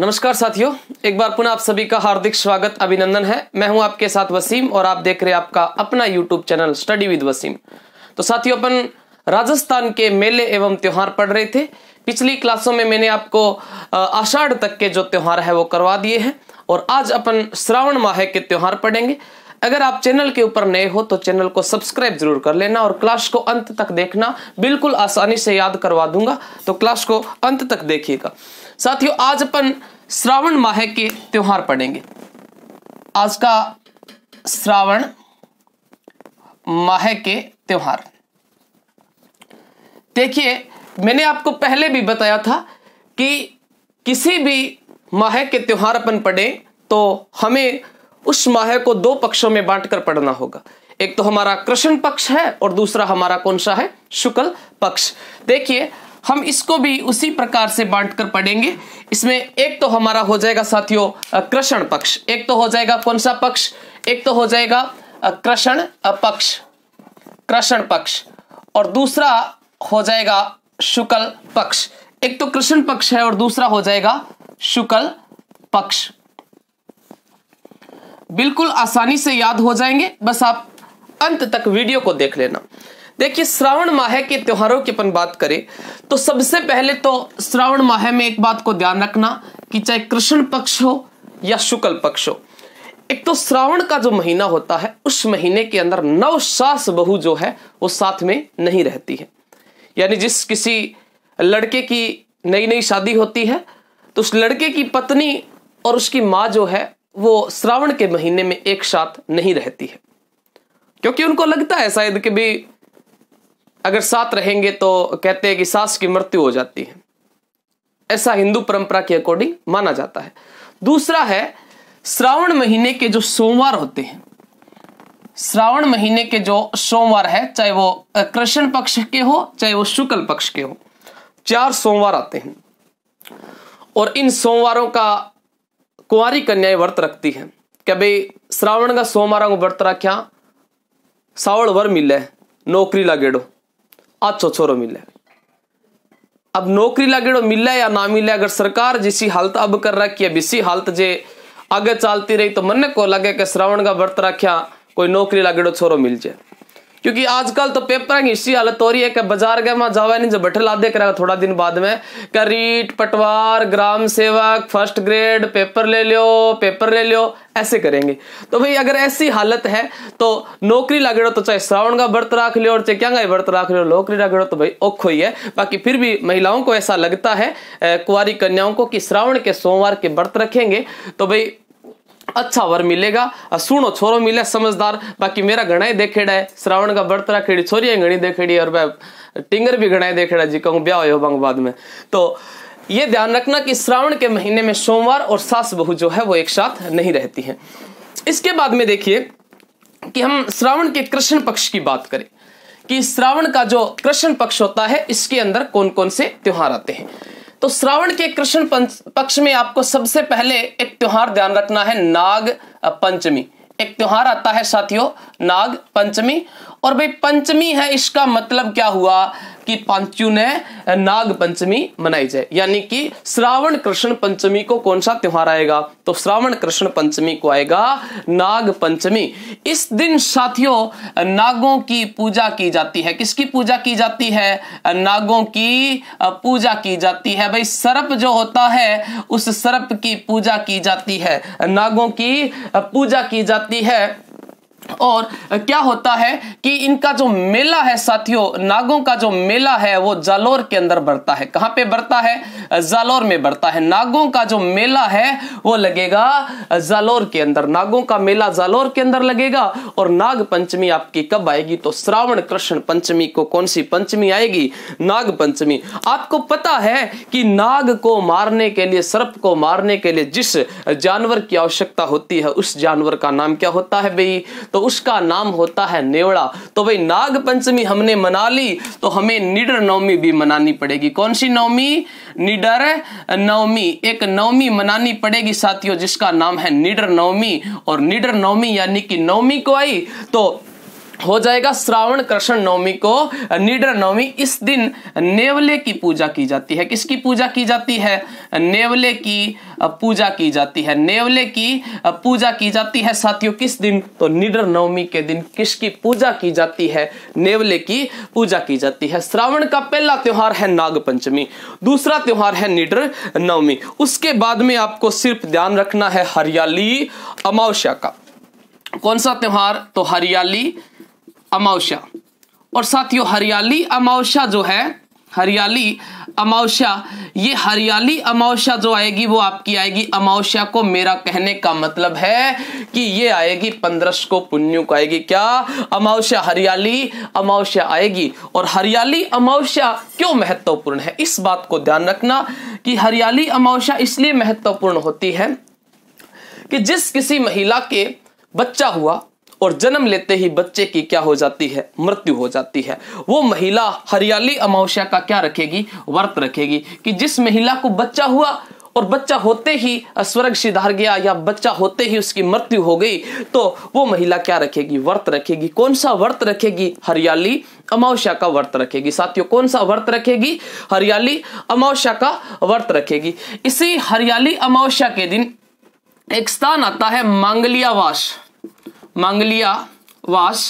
नमस्कार साथियों एक बार पुनः आप सभी का हार्दिक स्वागत अभिनंदन है मैं हूं आपके साथ वसीम और आप देख रहे हैं आपका अपना YouTube channel study with Wasim तो साथियों अपन राजस्थान के मेले एवं त्यौहार पढ़ रहे थे पिछली क्लासों में मैंने आपको आषाढ़ तक के जो त्यौहार है वो करवा दिए हैं और आज अपन श्रावण माह के त्यौहार पढ़ेंगे अगर आप चैनल के ऊपर नए हो तो चैनल को सब्सक्राइब जरूर कर लेना और क्लास को अंत तक देखना बिल्कुल आसानी से याद करवा दूंगा तो क्लास को अंत तक देखिएगा साथियों आज अपन श्रावण माह के त्योहार पढ़ेंगे आज का श्रावण माह के त्योहार देखिए मैंने आपको पहले भी बताया था कि किसी भी माह के त्योहार अपन पढ़े तो हमें उस माह को दो पक्षों में बांटकर पढ़ना होगा एक तो हमारा कृष्ण पक्ष है और दूसरा हमारा कौन सा है शुक्ल पक्ष देखिए हम इसको भी उसी प्रकार से बांटकर पढ़ेंगे इसमें एक तो हमारा हो जाएगा साथियों कृषण पक्ष एक तो हो जाएगा कौन सा पक्ष एक तो हो जाएगा कृषण पक्ष कृषण पक्ष और दूसरा हो जाएगा शुक्ल पक्ष एक तो कृष्ण पक्ष है और दूसरा हो जाएगा शुक्ल पक्ष बिल्कुल आसानी से याद हो जाएंगे बस आप अंत तक वीडियो को देख लेना देखिए श्रावण माह के त्योहारों की अपन बात करें तो सबसे पहले तो श्रावण माह में एक बात को ध्यान रखना कि चाहे कृष्ण पक्ष हो या शुक्ल पक्ष हो एक तो श्रावण का जो महीना होता है उस महीने के अंदर नव सास बहु जो है वो साथ में नहीं रहती है यानी जिस किसी लड़के की नई नई शादी होती है तो उस लड़के की पत्नी और उसकी माँ जो है वो श्रावण के महीने में एक साथ नहीं रहती है क्योंकि उनको लगता है शायद कि भाई अगर साथ रहेंगे तो कहते हैं कि सास की मृत्यु हो जाती है ऐसा हिंदू परंपरा के अकॉर्डिंग माना जाता है दूसरा है श्रावण महीने के जो सोमवार होते हैं श्रावण महीने के जो सोमवार है चाहे वो कृष्ण पक्ष के हो चाहे वो शुक्ल पक्ष के हो चार सोमवार आते हैं और इन सोमवारों का कुंवारी कन्याएं व्रत रखती हैं कि भाई श्रावण का सोमवार व्रत रखा सावण वर मिले नौकरी लागेड़ो આછો છોરો तो मिले अब नौकरी लागेड़ो मिले या ना मिले अगर सरकार जिसी हालत अब कर रखी है बिसी हालत जे आगे चलती रही तो मन को लगे कि श्रावण का व्रत रखा कोई नौकरी लागेड़ो छोरो मिल जाए क्योंकि आजकल तो पेपर की इसी हालत हो रही है कि बाजार गए वहां जावा नहीं जो बैठे लादे करेगा थोड़ा दिन बाद में क्या रीट पटवार ग्राम सेवक फर्स्ट ग्रेड पेपर ले लो पेपर ले लो ऐसे करेंगे तो भाई अगर ऐसी हालत है तो नौकरी लागेड़ो तो चाहे श्रावण का व्रत रख लो और चाहे क्या व्रत राख लो नौकरी लागेड़ो तो भाई औखो ही है बाकी फिर भी महिलाओं को ऐसा लगता है कुंवारी कन्याओं को कि श्रावण के सोमवार के व्रत रखेंगे तो भाई अच्छा वर मिलेगा सुनो छोरो मिले समझदार बाकी मेरा घना ही देखेड़ा है श्रावण का व्रत रखेड़ी छोरिया घनी देखेड़ी और वह टिंगर भी घना ही देखेड़ा जी कहूँ ब्याह हो बांग बाद में तो ये ध्यान रखना कि श्रावण के महीने में सोमवार और सास बहू जो है वो एक साथ नहीं रहती है इसके बाद में देखिए कि हम श्रावण के कृष्ण पक्ष की बात करें कि श्रावण का जो कृष्ण पक्ष होता है इसके अंदर कौन कौन से त्यौहार आते हैं तो श्रावण के कृष्ण पक्ष में आपको सबसे पहले एक त्योहार ध्यान रखना है नाग पंचमी एक त्योहार आता है साथियों नाग पंचमी और भाई पंचमी है इसका मतलब क्या हुआ कि पांचू ने नाग पंचमी मनाई जाए यानी कि श्रावण कृष्ण पंचमी को कौन सा त्योहार आएगा तो श्रावण कृष्ण पंचमी को आएगा नाग पंचमी इस दिन साथियों नागों की पूजा की जाती है किसकी पूजा की जाती है नागों की पूजा की जाती है भाई सर्प जो होता है उस सर्प की पूजा की जाती है नागों की पूजा की जाती है और क्या होता है कि इनका जो मेला है साथियों नागों का जो मेला है वो जालोर के अंदर बढ़ता है कहां पे बढ़ता है जालोर में बढ़ता है नागों का जो मेला है वो लगेगा जालोर के अंदर नागों का मेला जालोर के अंदर लगेगा और नाग पंचमी आपकी कब आएगी तो श्रावण कृष्ण पंचमी को कौन सी पंचमी आएगी नाग पंचमी आपको पता है कि नाग को मारने के लिए सर्प को मारने के लिए जिस जानवर की आवश्यकता होती है उस जानवर का नाम क्या होता है भाई तो तो उसका नाम होता है नेवड़ा तो भाई नाग पंचमी हमने मना ली तो हमें निडर नवमी भी मनानी पड़ेगी कौन सी नवमी निडर नवमी एक नवमी मनानी पड़ेगी साथियों जिसका नाम है निडर नवमी और निडर नवमी यानी कि नवमी को आई तो हो जाएगा श्रावण कृष्ण नवमी को निडर नवमी इस दिन नेवले की पूजा की जाती है किसकी पूजा की जाती है नेवले की पूजा की जाती है नेवले की पूजा की जाती है साथियों किस दिन तो निडर नवमी के दिन किसकी पूजा की जाती है नेवले की पूजा की जाती है श्रावण का पहला त्यौहार है नागपंचमी दूसरा त्यौहार है निडर नवमी उसके बाद में आपको सिर्फ ध्यान रखना है हरियाली अमावस्या का कौन सा त्यौहार तो हरियाली अमावस्या और साथियों हरियाली अमावस्या जो है हरियाली अमावस्या ये हरियाली अमावस्या जो आएगी वो आपकी आएगी अमावस्या को मेरा कहने का मतलब है कि ये आएगी पंद्रह को पुण्य को आएगी क्या अमावस्या हरियाली अमावस्या आएगी और हरियाली अमावस्या क्यों महत्वपूर्ण है इस बात को ध्यान रखना कि हरियाली अमावस्या इसलिए महत्वपूर्ण होती है कि जिस किसी महिला के बच्चा हुआ और जन्म लेते ही बच्चे की क्या हो जाती है मृत्यु हो जाती है वो महिला हरियाली अमावस्या का क्या रखेगी व्रत रखेगी कि जिस महिला को बच्चा हुआ और बच्चा होते ही स्वर्ग सिधार गया या बच्चा होते ही उसकी मृत्यु हो गई तो वो महिला क्या रखेगी व्रत रखेगी कौन सा व्रत रखेगी हरियाली अमावस्या का व्रत रखेगी साथियों कौन सा व्रत रखेगी हरियाली अमावस्या का व्रत रखेगी इसी हरियाली अमावस्या के दिन एक स्थान आता है मांगलियावास मांगलिया वास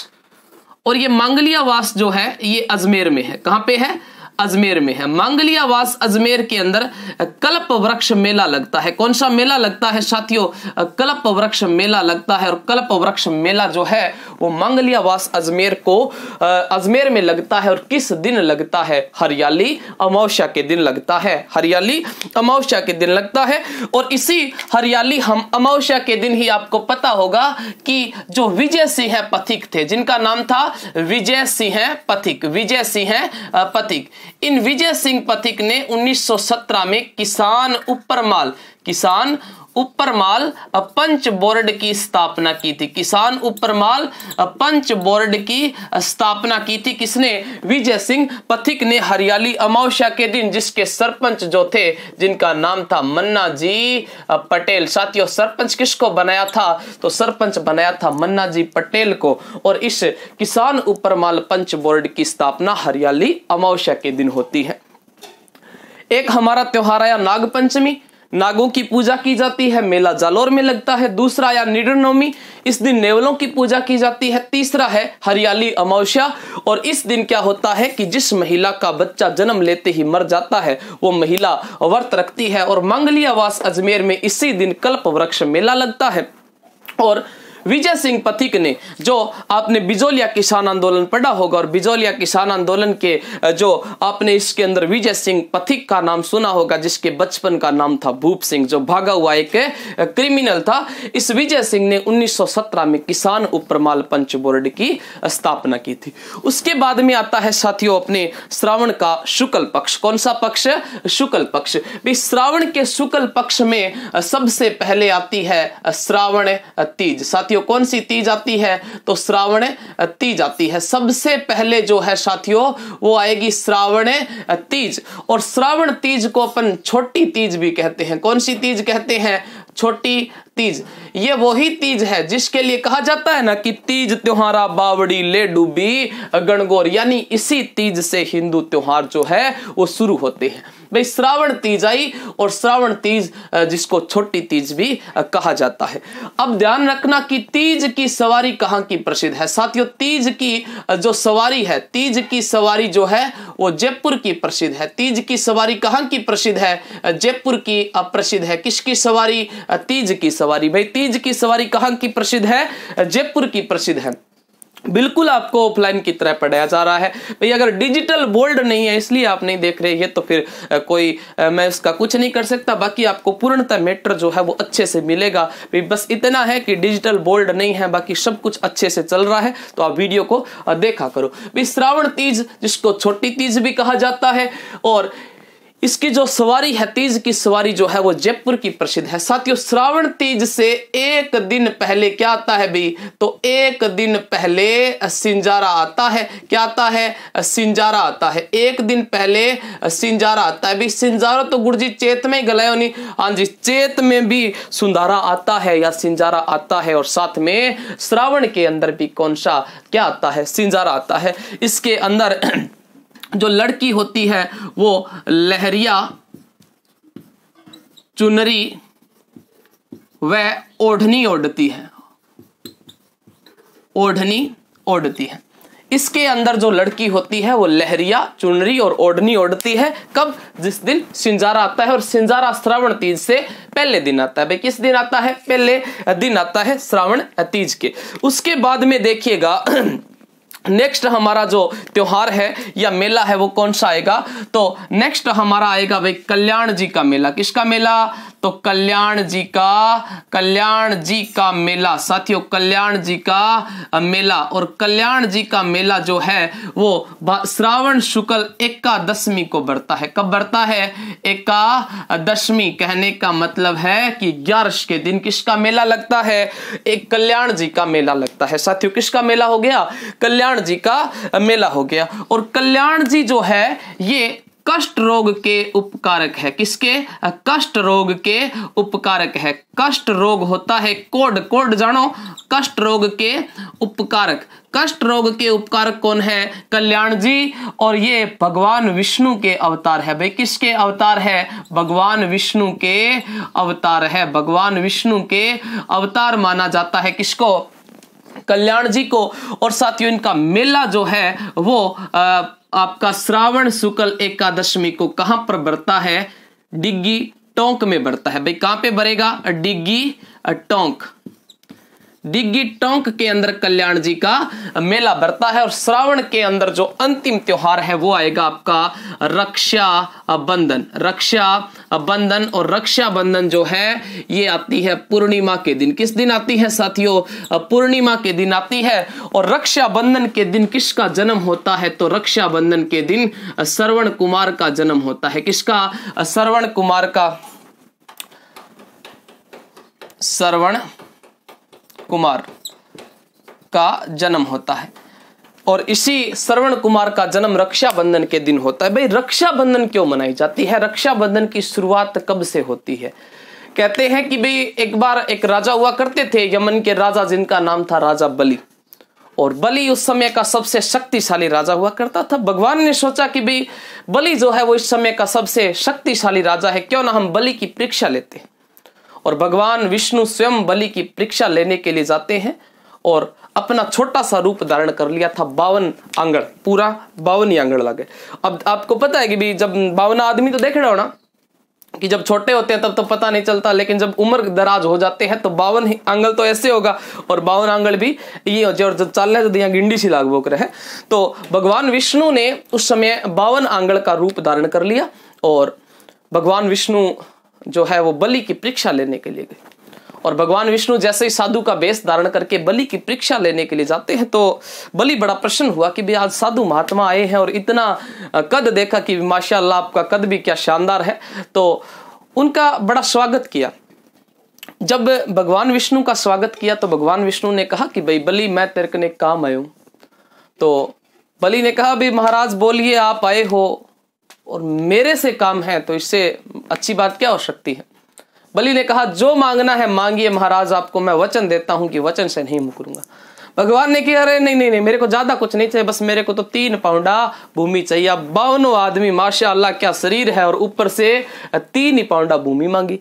और ये मांगलिया वास जो है ये अजमेर में है कहां पे है अजमेर में है मांगलियावास अजमेर के अंदर कल्प वृक्ष मेला लगता है कौन सा मेला लगता है साथियों कल्प वृक्ष मेला लगता है और कल्प वृक्ष मेला जो है वो मांगलियावास अजमेर को अजमेर में लगता है और किस दिन लगता है हरियाली अमावस्या के दिन लगता है हरियाली अमावस्या के दिन लगता है और इसी हरियाली हम अमावस्या के दिन ही आपको पता होगा कि जो विजय सिंह पथिक थे जिनका नाम था विजय सिंह पथिक विजय सिंह पथिक इन विजय सिंह पथिक ने 1917 में किसान उपरमाल किसान उपरमाल पंच बोर्ड की स्थापना की थी किसान उपरमाल पंच बोर्ड की स्थापना की थी किसने विजय सिंह पथिक ने हरियाली अमावस्या के दिन जिसके सरपंच जो थे जिनका नाम था मन्ना जी पटेल साथियों सरपंच किसको बनाया था तो सरपंच बनाया था मन्ना जी पटेल को और इस किसान उपरमाल पंच बोर्ड की स्थापना हरियाली अमावस्या के दिन होती है एक हमारा त्योहार आया नागपंचमी नागों की पूजा की जाती है मेला जालोर में लगता है दूसरा या निडर नवमी इस दिन नेवलों की पूजा की जाती है तीसरा है हरियाली अमावस्या और इस दिन क्या होता है कि जिस महिला का बच्चा जन्म लेते ही मर जाता है वो महिला व्रत रखती है और मंगलियावास अजमेर में इसी दिन कल्प वृक्ष मेला लगता है और विजय सिंह पथिक ने जो आपने बिजोलिया किसान आंदोलन पढ़ा होगा और बिजोलिया किसान आंदोलन के जो आपने इसके अंदर विजय सिंह पथिक का नाम सुना होगा जिसके बचपन का नाम था भूप सिंह जो भागा हुआ एक क्रिमिनल था इस विजय सिंह ने 1917 में किसान उपरमाल पंच बोर्ड की स्थापना की थी उसके बाद में आता है साथियों अपने श्रावण का शुक्ल पक्ष कौन सा पक्ष शुक्ल पक्ष श्रावण के शुक्ल पक्ष में सबसे पहले आती है श्रावण तीज साथ साथियों कौन सी तीज आती है तो श्रावण तीज आती है सबसे पहले जो है साथियों वो आएगी श्रावण तीज और श्रावण तीज को अपन छोटी तीज भी कहते हैं कौन सी तीज कहते हैं छोटी तीज ये वही तीज है जिसके लिए कहा जाता है ना कि तीज त्योहारा बावड़ी ले डूबी गणगौर यानी इसी तीज से हिंदू त्योहार जो है वो शुरू होते हैं भाई श्रावण तीज आई और श्रावण तीज जिसको छोटी तीज भी कहा जाता है अब ध्यान रखना कि तीज की सवारी कहाँ की प्रसिद्ध है साथियों तीज की जो सवारी है तीज की सवारी जो है वो जयपुर की प्रसिद्ध है तीज की सवारी कहाँ की प्रसिद्ध है जयपुर की प्रसिद्ध है किसकी सवारी तीज की सवारी भाई तीज की सवारी कहाँ की प्रसिद्ध है जयपुर की प्रसिद्ध है बिल्कुल आपको ऑफलाइन की तरह पढ़ाया जा रहा है भाई अगर डिजिटल बोल्ड नहीं है इसलिए आप नहीं देख रहे हैं तो फिर कोई मैं इसका कुछ नहीं कर सकता बाकी आपको पूर्णतः मैटर जो है वो अच्छे से मिलेगा भाई बस इतना है कि डिजिटल बोल्ड नहीं है बाकी सब कुछ अच्छे से चल रहा है तो आप वीडियो को देखा करो भाई श्रावण तीज जिसको छोटी तीज भी कहा जाता है और इसकी जो सवारी है तीज की सवारी जो है वो जयपुर की प्रसिद्ध है साथियों श्रावण तीज से एक दिन पहले क्या आता है भाई तो एक दिन पहले सिंजारा आता है क्या आता है सिंजारा आता है एक दिन पहले सिंजारा आता है भाई सिंजारा तो गुरु जी चेत में गलायो नहीं हाँ जी चेत में भी सुंदारा आता है या सिंजारा आता है और साथ में श्रावण के अंदर भी कौन सा क्या आता है सिंजारा आता है इसके अंदर जो लड़की होती है वो लहरिया चुनरी व ओढ़नी ओढ़ती है ओढ़नी ओढ़ती है इसके अंदर जो लड़की होती है वो लहरिया चुनरी और ओढ़नी ओढ़ती है कब जिस दिन सिंजारा आता है और सिंजारा श्रावण तीज से पहले दिन आता है भाई किस दिन आता है पहले दिन आता है श्रावण तीज के उसके बाद में देखिएगा नेक्स्ट हमारा जो त्योहार है या मेला है वो कौन सा आएगा तो नेक्स्ट हमारा आएगा भाई कल्याण जी का मेला किसका मेला तो कल्याण जी का कल्याण जी का मेला साथियों कल्याण जी का मेला और कल्याण जी का मेला जो है वो श्रावण शुक्ल एकादशमी को बढ़ता है कब बढ़ता है एकादशमी कहने का मतलब है कि ग्यारह के दिन किसका मेला लगता है एक कल्याण जी का मेला लगता है साथियों किसका मेला हो गया कल्याण जी का मेला हो गया और कल्याण जी जो है ये कष्ट रोग के उपकारक है किसके कष्ट रोग के उपकारक है कष्ट रोग होता है कोड कोड जानो कष्ट रोग के उपकारक कष्ट रोग के उपकारक कौन है कल्याण जी और ये भगवान विष्णु के अवतार है भाई किसके अवतार है भगवान विष्णु के अवतार है भगवान विष्णु के अवतार माना जाता है किसको कल्याण जी को और साथियों इनका मेला जो है वो आ, आपका श्रावण शुक्ल एकादशमी को कहां पर बरता है डिग्गी टोंक में बरता है भाई कहां पे बरेगा डिग्गी टोंक दिग्गी टोंक के अंदर कल्याण जी का मेला भरता है और श्रावण के अंदर जो अंतिम त्योहार है वो आएगा आपका रक्षा बंधन रक्षा बंधन और रक्षा बंधन जो है ये आती है पूर्णिमा के दिन किस दिन आती है साथियों पूर्णिमा के दिन आती है और रक्षाबंधन के दिन किसका जन्म होता है तो रक्षाबंधन के दिन श्रवण कुमार का जन्म होता है किसका श्रवण कुमार का श्रवण कुमार का जन्म होता है और इसी श्रवण कुमार का जन्म रक्षाबंधन के दिन होता है भाई रक्षाबंधन क्यों मनाई जाती है रक्षाबंधन की शुरुआत कब से होती है कहते हैं कि भाई एक बार एक राजा हुआ करते थे यमन के राजा जिनका नाम था राजा बली और बलि उस समय का सबसे शक्तिशाली राजा हुआ करता था भगवान ने सोचा कि भाई बलि जो है वो इस समय का सबसे शक्तिशाली राजा है क्यों ना हम बलि की परीक्षा लेते हैं और भगवान विष्णु स्वयं बलि की परीक्षा लेने के लिए जाते हैं और अपना छोटा सा रूप धारण कर लिया था बावन आंगण पूरा बावन ही आंगण लगे अब आपको पता है कि भी जब बावन आदमी तो देख रहे हो ना कि जब छोटे होते हैं तब तो पता नहीं चलता लेकिन जब उम्र दराज हो जाते हैं तो बावन आंगल तो ऐसे होगा और बावन आंगल भी ये हो जाए और जब चलने तो यहाँ गिंडी सी लागू होकर है तो भगवान विष्णु ने उस समय बावन आंगल का रूप धारण कर लिया और भगवान विष्णु जो है वो बलि की परीक्षा लेने के लिए गए और भगवान विष्णु जैसे ही साधु का बेस धारण करके बलि की परीक्षा लेने के लिए जाते हैं तो बलि बड़ा प्रसन्न हुआ कि भाई आज साधु महात्मा आए हैं और इतना कद देखा कि माशाल्लाह आपका कद भी क्या शानदार है तो उनका बड़ा स्वागत किया जब भगवान विष्णु का स्वागत किया तो भगवान विष्णु ने कहा कि भाई बलि मैं तेरे काम आयु तो बलि ने कहा भाई महाराज बोलिए आप आए हो और मेरे से काम है तो इससे अच्छी बात क्या हो सकती है बलि ने कहा जो मांगना है मांगिए महाराज आपको मैं वचन देता हूं कि वचन से नहीं मुकरूंगा भगवान ने किया अरे नहीं नहीं नहीं मेरे को ज्यादा कुछ नहीं चाहिए बस मेरे को तो तीन पाउंडा भूमि चाहिए अब बावनों आदमी माशा अल्लाह क्या शरीर है और ऊपर से तीन ही पाउंडा भूमि मांगी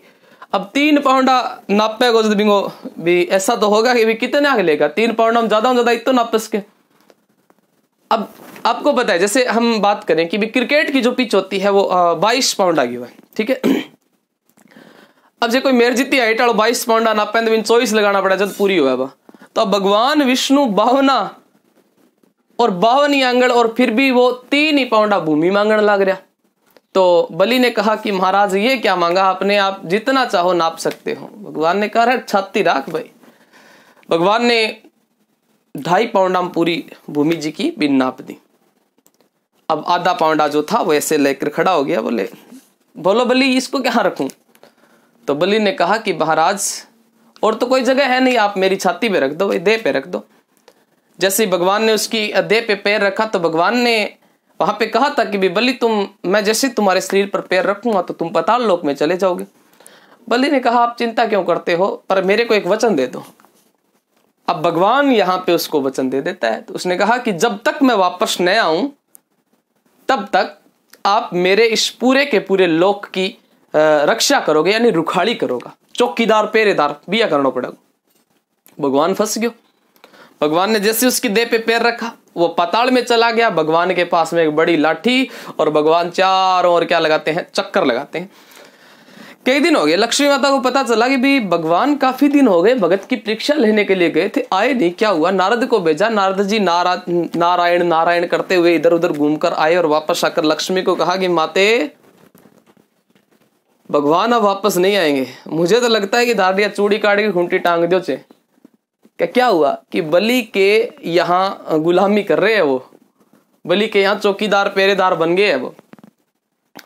अब तीन पाउंडा नापे गोजद बिंगो भी ऐसा तो होगा कि भी कितने आगे लेगा तीन पाउंडा हम ज्यादा ज्यादा इतना नापस के अब आपको पता है जैसे हम बात करें कि भी क्रिकेट की जो पिच होती है वो बाईस पाउंड आगे हुआ है ठीक है अब जो कोई मेर जीती हाइट वालों बाईस पाउंड आना पे तो चौबीस लगाना पड़ा जब पूरी हुआ है तो भगवान विष्णु बावना और बावन ही आंगण और फिर भी वो तीन ही पाउंडा भूमि मांगण लग रहा तो बलि ने कहा कि महाराज ये क्या मांगा आपने आप जितना चाहो नाप सकते हो भगवान ने कहा छाती राख भाई भगवान ने ढाई पाउंडा पूरी भूमि जी की बिन नाप दी अब आधा पाउंडा जो था वो ऐसे लेकर खड़ा हो गया बोले बोलो बलि इसको कहाँ रखूँ तो बलि ने कहा कि महाराज और तो कोई जगह है नहीं आप मेरी छाती पे रख दो देह पे रख दो जैसे भगवान ने उसकी देह पे पैर रखा तो भगवान ने वहां पे कहा था कि बलि तुम मैं जैसे तुम्हारे शरीर पर पैर रखूंगा तो तुम पताल लोक में चले जाओगे बलि ने कहा आप चिंता क्यों करते हो पर मेरे को एक वचन दे दो अब भगवान यहाँ पे उसको वचन दे देता है तो उसने कहा कि जब तक मैं वापस न आऊं तब तक आप मेरे इस पूरे के पूरे लोक की रक्षा करोगे यानी रुखाड़ी करोगा चौकीदार पेरेदार बिया करना पड़ेगा भगवान फंस गयो भगवान ने जैसे उसकी देह पे पैर रखा वो पताड़ में चला गया भगवान के पास में एक बड़ी लाठी और भगवान चारों ओर क्या लगाते हैं चक्कर लगाते हैं कई दिन हो गए लक्ष्मी माता को पता चला कि भी भगवान काफी दिन हो गए भगत की परीक्षा लेने के लिए गए थे आए नहीं क्या हुआ नारद को भेजा नारद जी नारा नारायण नारायण करते हुए इधर उधर घूमकर आए और वापस आकर लक्ष्मी को कहा कि माते भगवान अब वापस नहीं आएंगे मुझे तो लगता है कि धारिया चूड़ी काट के खूंटी टांग दो चे क्या क्या हुआ कि बलि के यहाँ गुलामी कर रहे हैं वो बलि के यहाँ चौकीदार पेरेदार बन गए हैं वो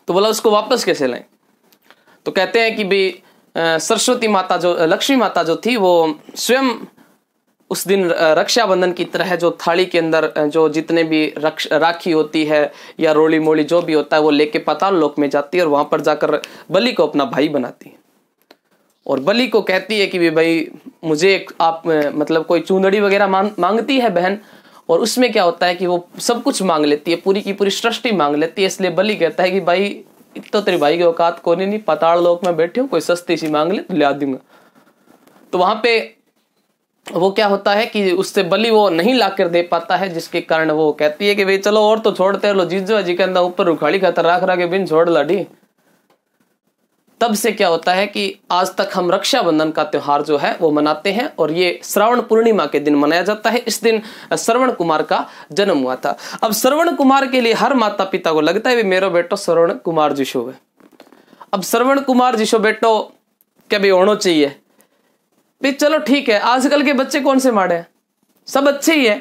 तो बोला उसको वापस कैसे लाएं तो कहते हैं कि भी सरस्वती माता जो लक्ष्मी माता जो थी वो स्वयं उस दिन रक्षाबंधन की तरह जो थाली के अंदर जो जितने भी रक्ष राखी होती है या रोली मोली जो भी होता है वो लेके पाताल लोक में जाती है और वहाँ पर जाकर बलि को अपना भाई बनाती है और बलि को कहती है कि भी भाई मुझे एक आप मतलब कोई चूंदड़ी वगैरह मांग मांगती है बहन और उसमें क्या होता है कि वो सब कुछ मांग लेती है पूरी की पूरी सृष्टि मांग लेती है इसलिए बलि कहता है कि भाई तो तेरी भाई की औकात को नहीं पताड़ लोक में बैठे हो कोई सस्ती सी मांग ले तो ले दूंगा तो वहां पे वो क्या होता है कि उससे बलि वो नहीं ला कर दे पाता है जिसके कारण वो कहती है कि भाई चलो और तो छोड़ते लो जीजो जी के अंदर ऊपर उखाड़ी खतर राख रहा के बिन छोड़ लाडी तब से क्या होता है कि आज तक हम रक्षाबंधन का त्यौहार जो है वो मनाते हैं और ये श्रावण पूर्णिमा के दिन मनाया जाता है इस दिन श्रवण कुमार का जन्म हुआ था अब श्रवण कुमार के लिए हर माता पिता को लगता है भी मेरा बेटो श्रवण कुमार जीशो है अब श्रवण कुमार जीशो बेटो क्या भी होना चाहिए चलो ठीक है आजकल के बच्चे कौन से माड़े हैं सब अच्छे ही है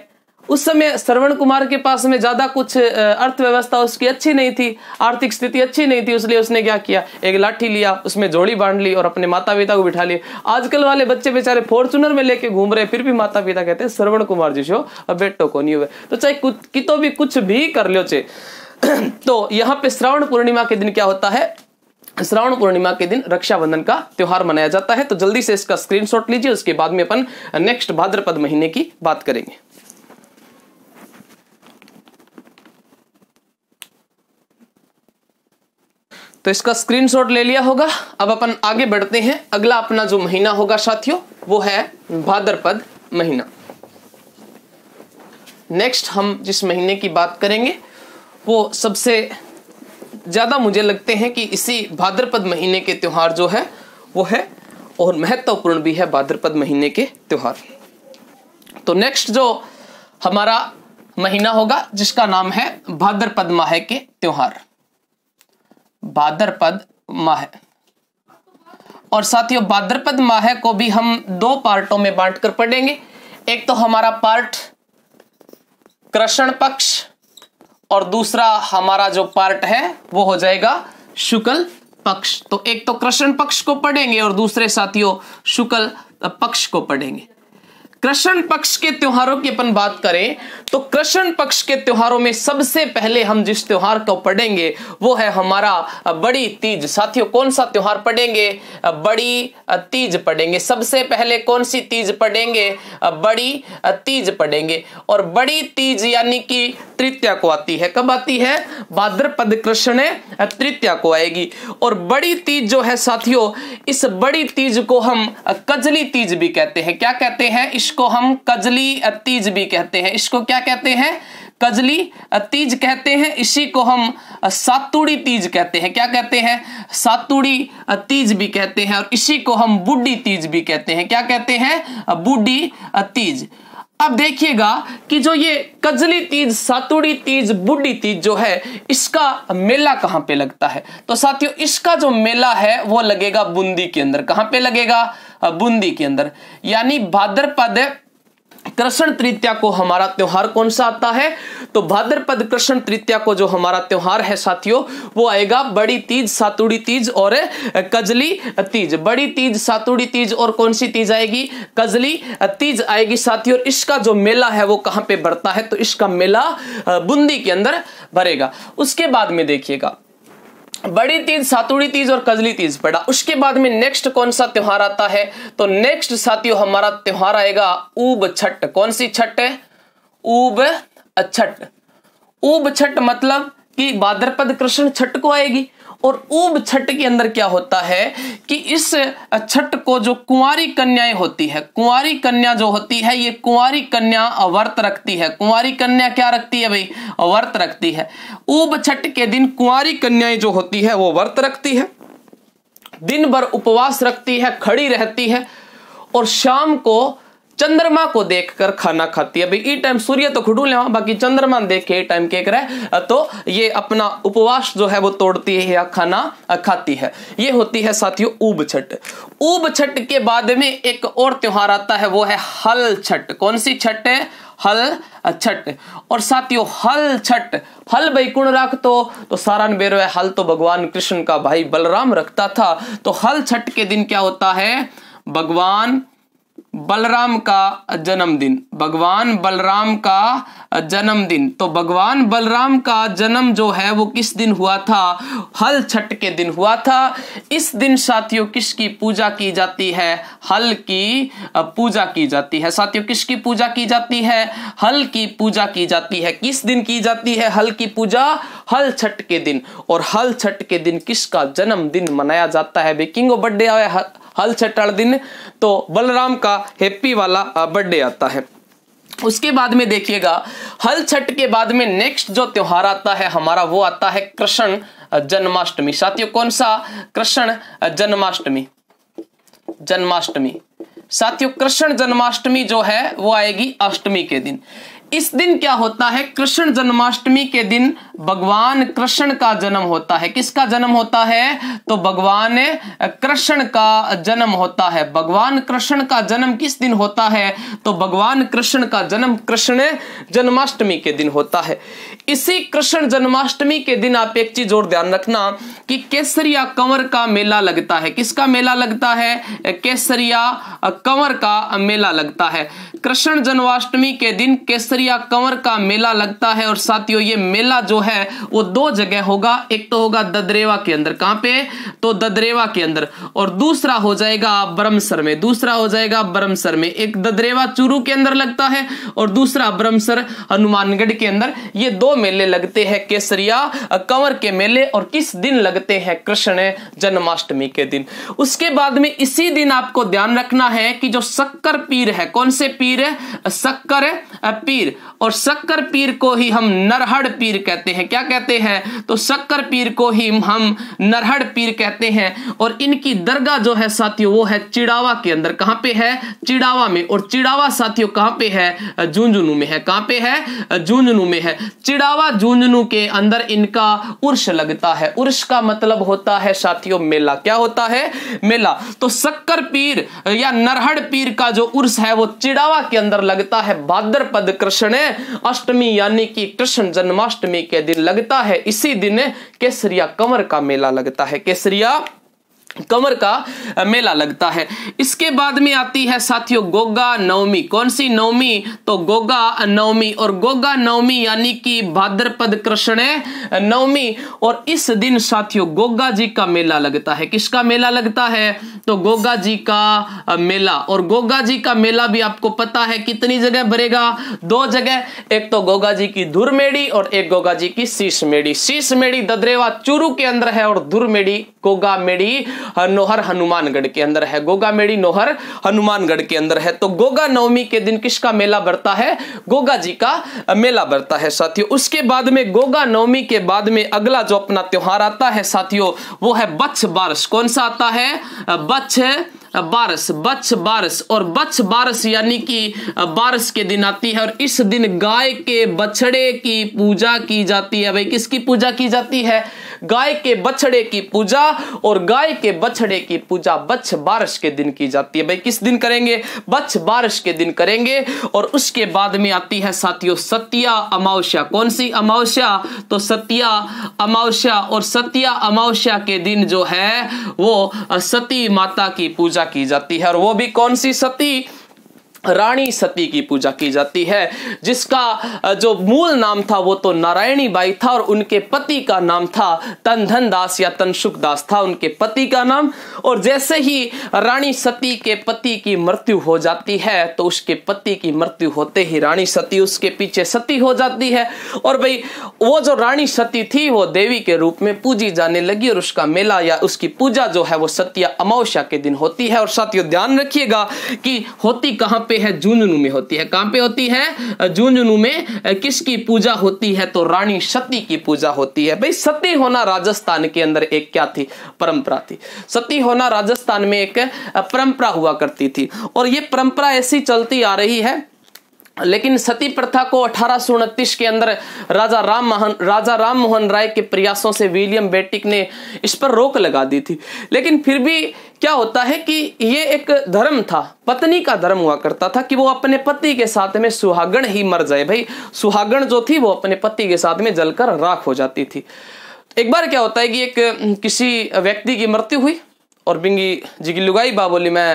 उस समय श्रवण कुमार के पास में ज़्यादा कुछ अर्थव्यवस्था उसकी अच्छी नहीं थी आर्थिक स्थिति अच्छी नहीं थी इसलिए उसने क्या किया एक लाठी लिया उसमें जोड़ी बांध ली और अपने माता पिता को बिठा लिए आजकल वाले बच्चे बेचारे फॉर्चुनर में लेके घूम रहे फिर भी माता पिता कहते हैं श्रवण कुमार जी शो अब बेटो को नहीं हुए तो चाहे कुछ कितो भी कुछ भी कर लो चे तो यहाँ पे श्रावण पूर्णिमा के दिन क्या होता है श्रावण पूर्णिमा के दिन रक्षाबंधन का त्यौहार मनाया जाता है तो जल्दी से इसका स्क्रीनशॉट लीजिए उसके बाद में अपन नेक्स्ट भाद्रपद महीने की बात करेंगे तो इसका स्क्रीनशॉट ले लिया होगा अब अपन आगे बढ़ते हैं अगला अपना जो महीना होगा साथियों वो है भाद्रपद महीना नेक्स्ट हम जिस महीने की बात करेंगे वो सबसे ज़्यादा मुझे लगते हैं कि इसी भाद्रपद महीने के त्यौहार जो है वो है और महत्वपूर्ण भी है भाद्रपद महीने के त्यौहार तो नेक्स्ट जो हमारा महीना होगा जिसका नाम है भाद्रपद माह के त्यौहार भाद्रपद माह और साथियों भाद्रपद माह को भी हम दो पार्टों में बांटकर पढ़ेंगे एक तो हमारा पार्ट कृष्ण पक्ष और दूसरा हमारा जो पार्ट है वो हो जाएगा शुक्ल पक्ष तो एक तो कृष्ण पक्ष को पढ़ेंगे और दूसरे साथियों शुक्ल पक्ष को पढ़ेंगे कृष्ण पक्ष के त्योहारों की अपन बात करें तो कृष्ण पक्ष के त्योहारों में सबसे पहले हम जिस त्योहार को पढ़ेंगे वो है हमारा बड़ी तीज साथियों कौन सा त्योहार पढ़ेंगे बड़ी तीज पढ़ेंगे सबसे पहले कौन सी तीज पढ़ेंगे बड़ी तीज पढ़ेंगे और बड़ी तीज यानी कि तृतीया को आती है कब आती है भाद्रपद कृष्ण तृतीया को आएगी और बड़ी तीज जो है साथियों इस बड़ी तीज को हम कजली तीज भी कहते हैं क्या कहते हैं इस इसको हम कजली अतीज भी कहते हैं इसको क्या कहते हैं कजली तीज कहते हैं इसी को हम सातुड़ी तीज कहते हैं क्या कहते हैं सातुड़ी तीज भी कहते हैं और इसी को हम बुढ़ी तीज भी कहते हैं क्या कहते हैं बुढ़ी तीज अब देखिएगा कि जो ये कजली तीज सातुड़ी तीज बुढ़ी तीज जो है इसका मेला कहां पे लगता है तो साथियों इसका जो मेला है वो लगेगा बूंदी के अंदर कहां पे लगेगा बूंदी के अंदर यानी भाद्रपद कृष्ण तृतीया को हमारा त्योहार कौन सा आता है तो भाद्रपद कृष्ण तृतीया को जो हमारा त्योहार है साथियों वो आएगा बड़ी तीज सातुड़ी तीज और कजली तीज बड़ी तीज सातुड़ी तीज और कौन सी तीज आएगी कजली तीज आएगी साथियों और इसका जो मेला है वो कहां पे बढ़ता है तो इसका मेला बूंदी के अंदर भरेगा उसके बाद में देखिएगा बड़ी तीज सातुड़ी तीज और कजली तीज पड़ा उसके बाद में नेक्स्ट कौन सा त्योहार आता है तो नेक्स्ट साथियों हमारा त्योहार आएगा ऊब छठ कौन सी छठ है ऊब छठ ऊब छठ मतलब कि भाद्रपद कृष्ण छठ को आएगी और ऊब छठ के अंदर क्या होता है कि इस छठ को जो कुंवारी कन्याएं होती है कुंवारी कन्या जो होती है ये कुंवारी कन्या व्रत रखती है कुंवारी कन्या क्या रखती है भाई व्रत रखती है ऊब छठ के दिन कुंवारी कन्याएं जो होती है वो व्रत रखती है दिन भर उपवास रखती है खड़ी रहती है और शाम को चंद्रमा को देखकर खाना खाती है भाई ई टाइम सूर्य तो खुडू ले बाकी चंद्रमा देख के टाइम के करे तो ये अपना उपवास जो है वो तोड़ती है या खाना खाती है ये होती है साथियों ऊब छठ ऊब छठ के बाद में एक और त्योहार आता है वो है हल छठ कौन सी छठ है हल छठ और साथियों हल छठ हल कुण रख तो तो सारा बेरो है हल तो भगवान कृष्ण का भाई बलराम रखता था तो हल छठ के दिन क्या होता है भगवान बलराम का जन्मदिन भगवान बलराम का जन्मदिन तो भगवान बलराम का जन्म जो है वो किस दिन हुआ था हल छठ के दिन हुआ था इस दिन साथियों किसकी पूजा की जाती है हल की पूजा की जाती है साथियों किसकी पूजा की जाती है हल की पूजा की जाती है किस दिन की जाती है हल की पूजा हल छठ के दिन और हल छठ के दिन किसका जन्मदिन मनाया जाता है बेकिंग बर्थडे हल छठल दिन तो बलराम का हैप्पी वाला बर्थडे आता है उसके बाद में देखिएगा हल छठ के बाद में नेक्स्ट जो त्योहार आता है हमारा वो आता है कृष्ण जन्माष्टमी साथियों कौन सा कृष्ण जन्माष्टमी जन्माष्टमी साथियों कृष्ण जन्माष्टमी जो है वो आएगी अष्टमी के दिन इस दिन क्या होता है कृष्ण जन्माष्टमी के दिन भगवान कृष्ण का जन्म होता है किसका जन्म होता है तो भगवान कृष्ण का जन्म होता है भगवान कृष्ण का जन्म किस दिन होता है तो भगवान कृष्ण का जन्म कृष्ण जन्माष्टमी के दिन होता है इसी कृष्ण जन्माष्टमी के दिन आप एक चीज और ध्यान रखना कि केसरिया कंवर का मेला लगता है किसका मेला लगता है केसरिया कंवर का मेला लगता है कृष्ण जन्माष्टमी के दिन केसरिया कंवर का मेला लगता है और साथियों ये मेला जो है वो दो जगह होगा एक तो होगा ददरेवा के अंदर कहां पे तो ददरेवा के अंदर और दूसरा हो जाएगा ब्रह्मसर में दूसरा हो जाएगा ब्रह्मसर में एक ददरेवा चूरू के अंदर लगता है और दूसरा ब्रह्मसर हनुमानगढ़ के अंदर ये दो मेले लगते हैं केसरिया कंवर के मेले और किस दिन लगते हैं कृष्ण जन्माष्टमी के दिन उसके बाद में इसी दिन आपको ध्यान रखना है कि जो शक्कर पीर है कौन से पीर है शक्कर पीर और शक्कर पीर को ही हम नरहड़ पीर कहते हैं क्या कहते हैं तो शक्कर पीर को ही हम नरहड़ पीर कहते हैं और इनकी दरगाह जो है साथियों वो है चिड़ावा के अंदर कहां पे है चिड़ावा में और चिड़ावा साथियों कहां पे है झुंझुनू में है कहां पे है झुंझुनू में है चिड़ इडावा झुंझुनू के अंदर इनका उर्स लगता है उर्स का मतलब होता है साथियों मेला क्या होता है मेला तो सक्कर पीर या नरहड़ पीर का जो उर्स है वो चिड़ावा के अंदर लगता है भाद्रपद कृष्ण अष्टमी यानी कि कृष्ण जन्माष्टमी के दिन लगता है इसी दिन केसरिया कंवर का मेला लगता है केसरिया कंवर का मेला लगता है इसके बाद में आती है साथियों गोगा नवमी कौन सी नवमी तो गोगा नवमी और गोगा नवमी यानी कि भाद्रपद कृष्ण नवमी और इस दिन साथियों गोगा जी का मेला लगता है किसका मेला लगता है तो गोगा जी का मेला और गोगा जी का मेला भी आपको पता है कितनी जगह भरेगा दो जगह एक तो गोगा जी की धुरमेड़ी और एक गोगा जी की शीश मेड़ी शीश मेड़ी ददरेवा चूरू के अंदर है और धुरमेड़ी गोगा मेड़ी नोहर हनुमानगढ़ के अंदर है गोगा मेड़ी नोहर हनुमानगढ़ के अंदर है तो गोगा नवमी के दिन किसका मेला बढ़ता है गोगा जी का मेला बढ़ता है साथियों उसके बाद में गोगा नवमी के बाद में अगला जो अपना त्योहार आता है साथियों वो है बच्छ बारस कौन सा आता है बच्छ बारस बच्छ बारस और बच्छ बारस यानी कि बारस के दिन आती है और इस दिन गाय के बछड़े की पूजा की जाती है भाई किसकी पूजा की जाती है गाय के बछड़े की पूजा और गाय के बछड़े की पूजा बच्छ बारस के दिन की जाती है भाई किस दिन करेंगे बच्छ बारस के दिन करेंगे और उसके बाद में आती है साथियों सत्या अमावस्या कौन सी अमावस्या तो सत्या अमावस्या और सत्या अमावस्या के दिन जो है वो सती माता की पूजा पूजा की जाती है और वो भी कौन सी सती रानी सती की पूजा की जाती है जिसका जो मूल नाम था वो तो नारायणी बाई था और उनके पति का नाम था तनधन दास या तनसुख दास था उनके पति का नाम और जैसे ही रानी सती के पति की मृत्यु हो जाती है तो उसके पति की मृत्यु होते ही रानी सती उसके पीछे सती हो जाती है और भाई वो जो रानी सती थी वो देवी के रूप में पूजी जाने लगी और उसका मेला या उसकी पूजा जो है वो सत्या अमावस्या के दिन होती है और साथियों ध्यान रखिएगा कि होती कहाँ पे है झुंझुनू में होती है कहां पे होती है झुंझुनू में किसकी पूजा होती है तो रानी सती की पूजा होती है भाई सती होना राजस्थान के अंदर एक क्या थी परंपरा थी सती होना राजस्थान में एक परंपरा हुआ करती थी और ये परंपरा ऐसी चलती आ रही है लेकिन सती प्रथा को अठारह के अंदर राजा राम मोहन राजा राम मोहन राय के प्रयासों से विलियम बेटिक ने इस पर रोक लगा दी थी लेकिन फिर भी क्या होता है कि ये एक धर्म था पत्नी का धर्म हुआ करता था कि वो अपने पति के साथ में सुहागण ही मर जाए भाई सुहागण जो थी वो अपने पति के साथ में जलकर राख हो जाती थी एक बार क्या होता है कि एक किसी व्यक्ति की मृत्यु हुई और बिंगी जी की बा बाबोली मैं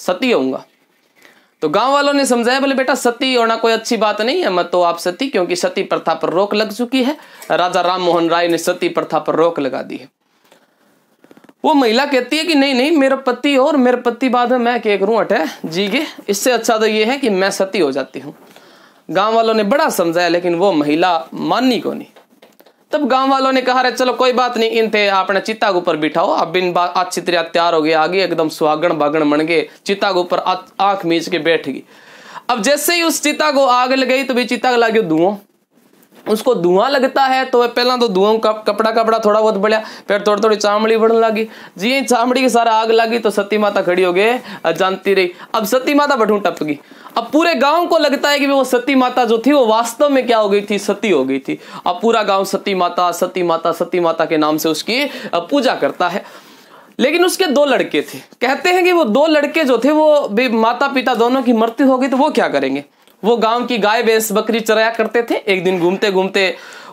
सती होऊंगा तो गांव वालों ने समझाया बोले बेटा सती होना कोई अच्छी बात नहीं है मत तो आप सती क्योंकि सती प्रथा पर रोक लग चुकी है राजा राम मोहन राय ने सती प्रथा पर रोक लगा दी है वो महिला कहती है कि नहीं नहीं मेरा पति और मेरे पति बाद में मैं क्या करूं अटे जीगे इससे अच्छा तो ये है कि मैं सती हो जाती हूँ गांव वालों ने बड़ा समझाया लेकिन वो महिला माननी को नहीं तब गांव वालों ने कहा चलो कोई बात नहीं इन थे आपने चिता के ऊपर बिठाओ अब इन अच्छी तरह तैयार हो गए आगे एकदम सुहागण बागण बन गए चिता के ऊपर आंख मीच के बैठ गई अब जैसे ही उस चिता को आग गई तो भी चिता लगे धुओं उसको धुआं लगता है तो वह पहला तो धुआं का कपड़ा कपड़ा थोड़ा बहुत बढ़िया फिर थोड़ी थोड़ी चामड़ी बढ़ने लगी जी चामड़ी के सारा आग लगी तो सती माता खड़ी हो गए जानती रही अब सती माता बठू टपगी अब पूरे गांव को लगता है कि वो सती माता जो थी वो वास्तव में क्या हो गई थी सती हो गई थी अब पूरा गांव सती माता सती माता सती माता के नाम से उसकी पूजा करता है लेकिन उसके दो लड़के थे कहते हैं कि वो दो लड़के जो थे वो भी माता पिता दोनों की मृत्यु हो गई तो वो क्या करेंगे वो गांव की गाय भैंस बकरी चराया करते थे एक दिन घूमते घूमते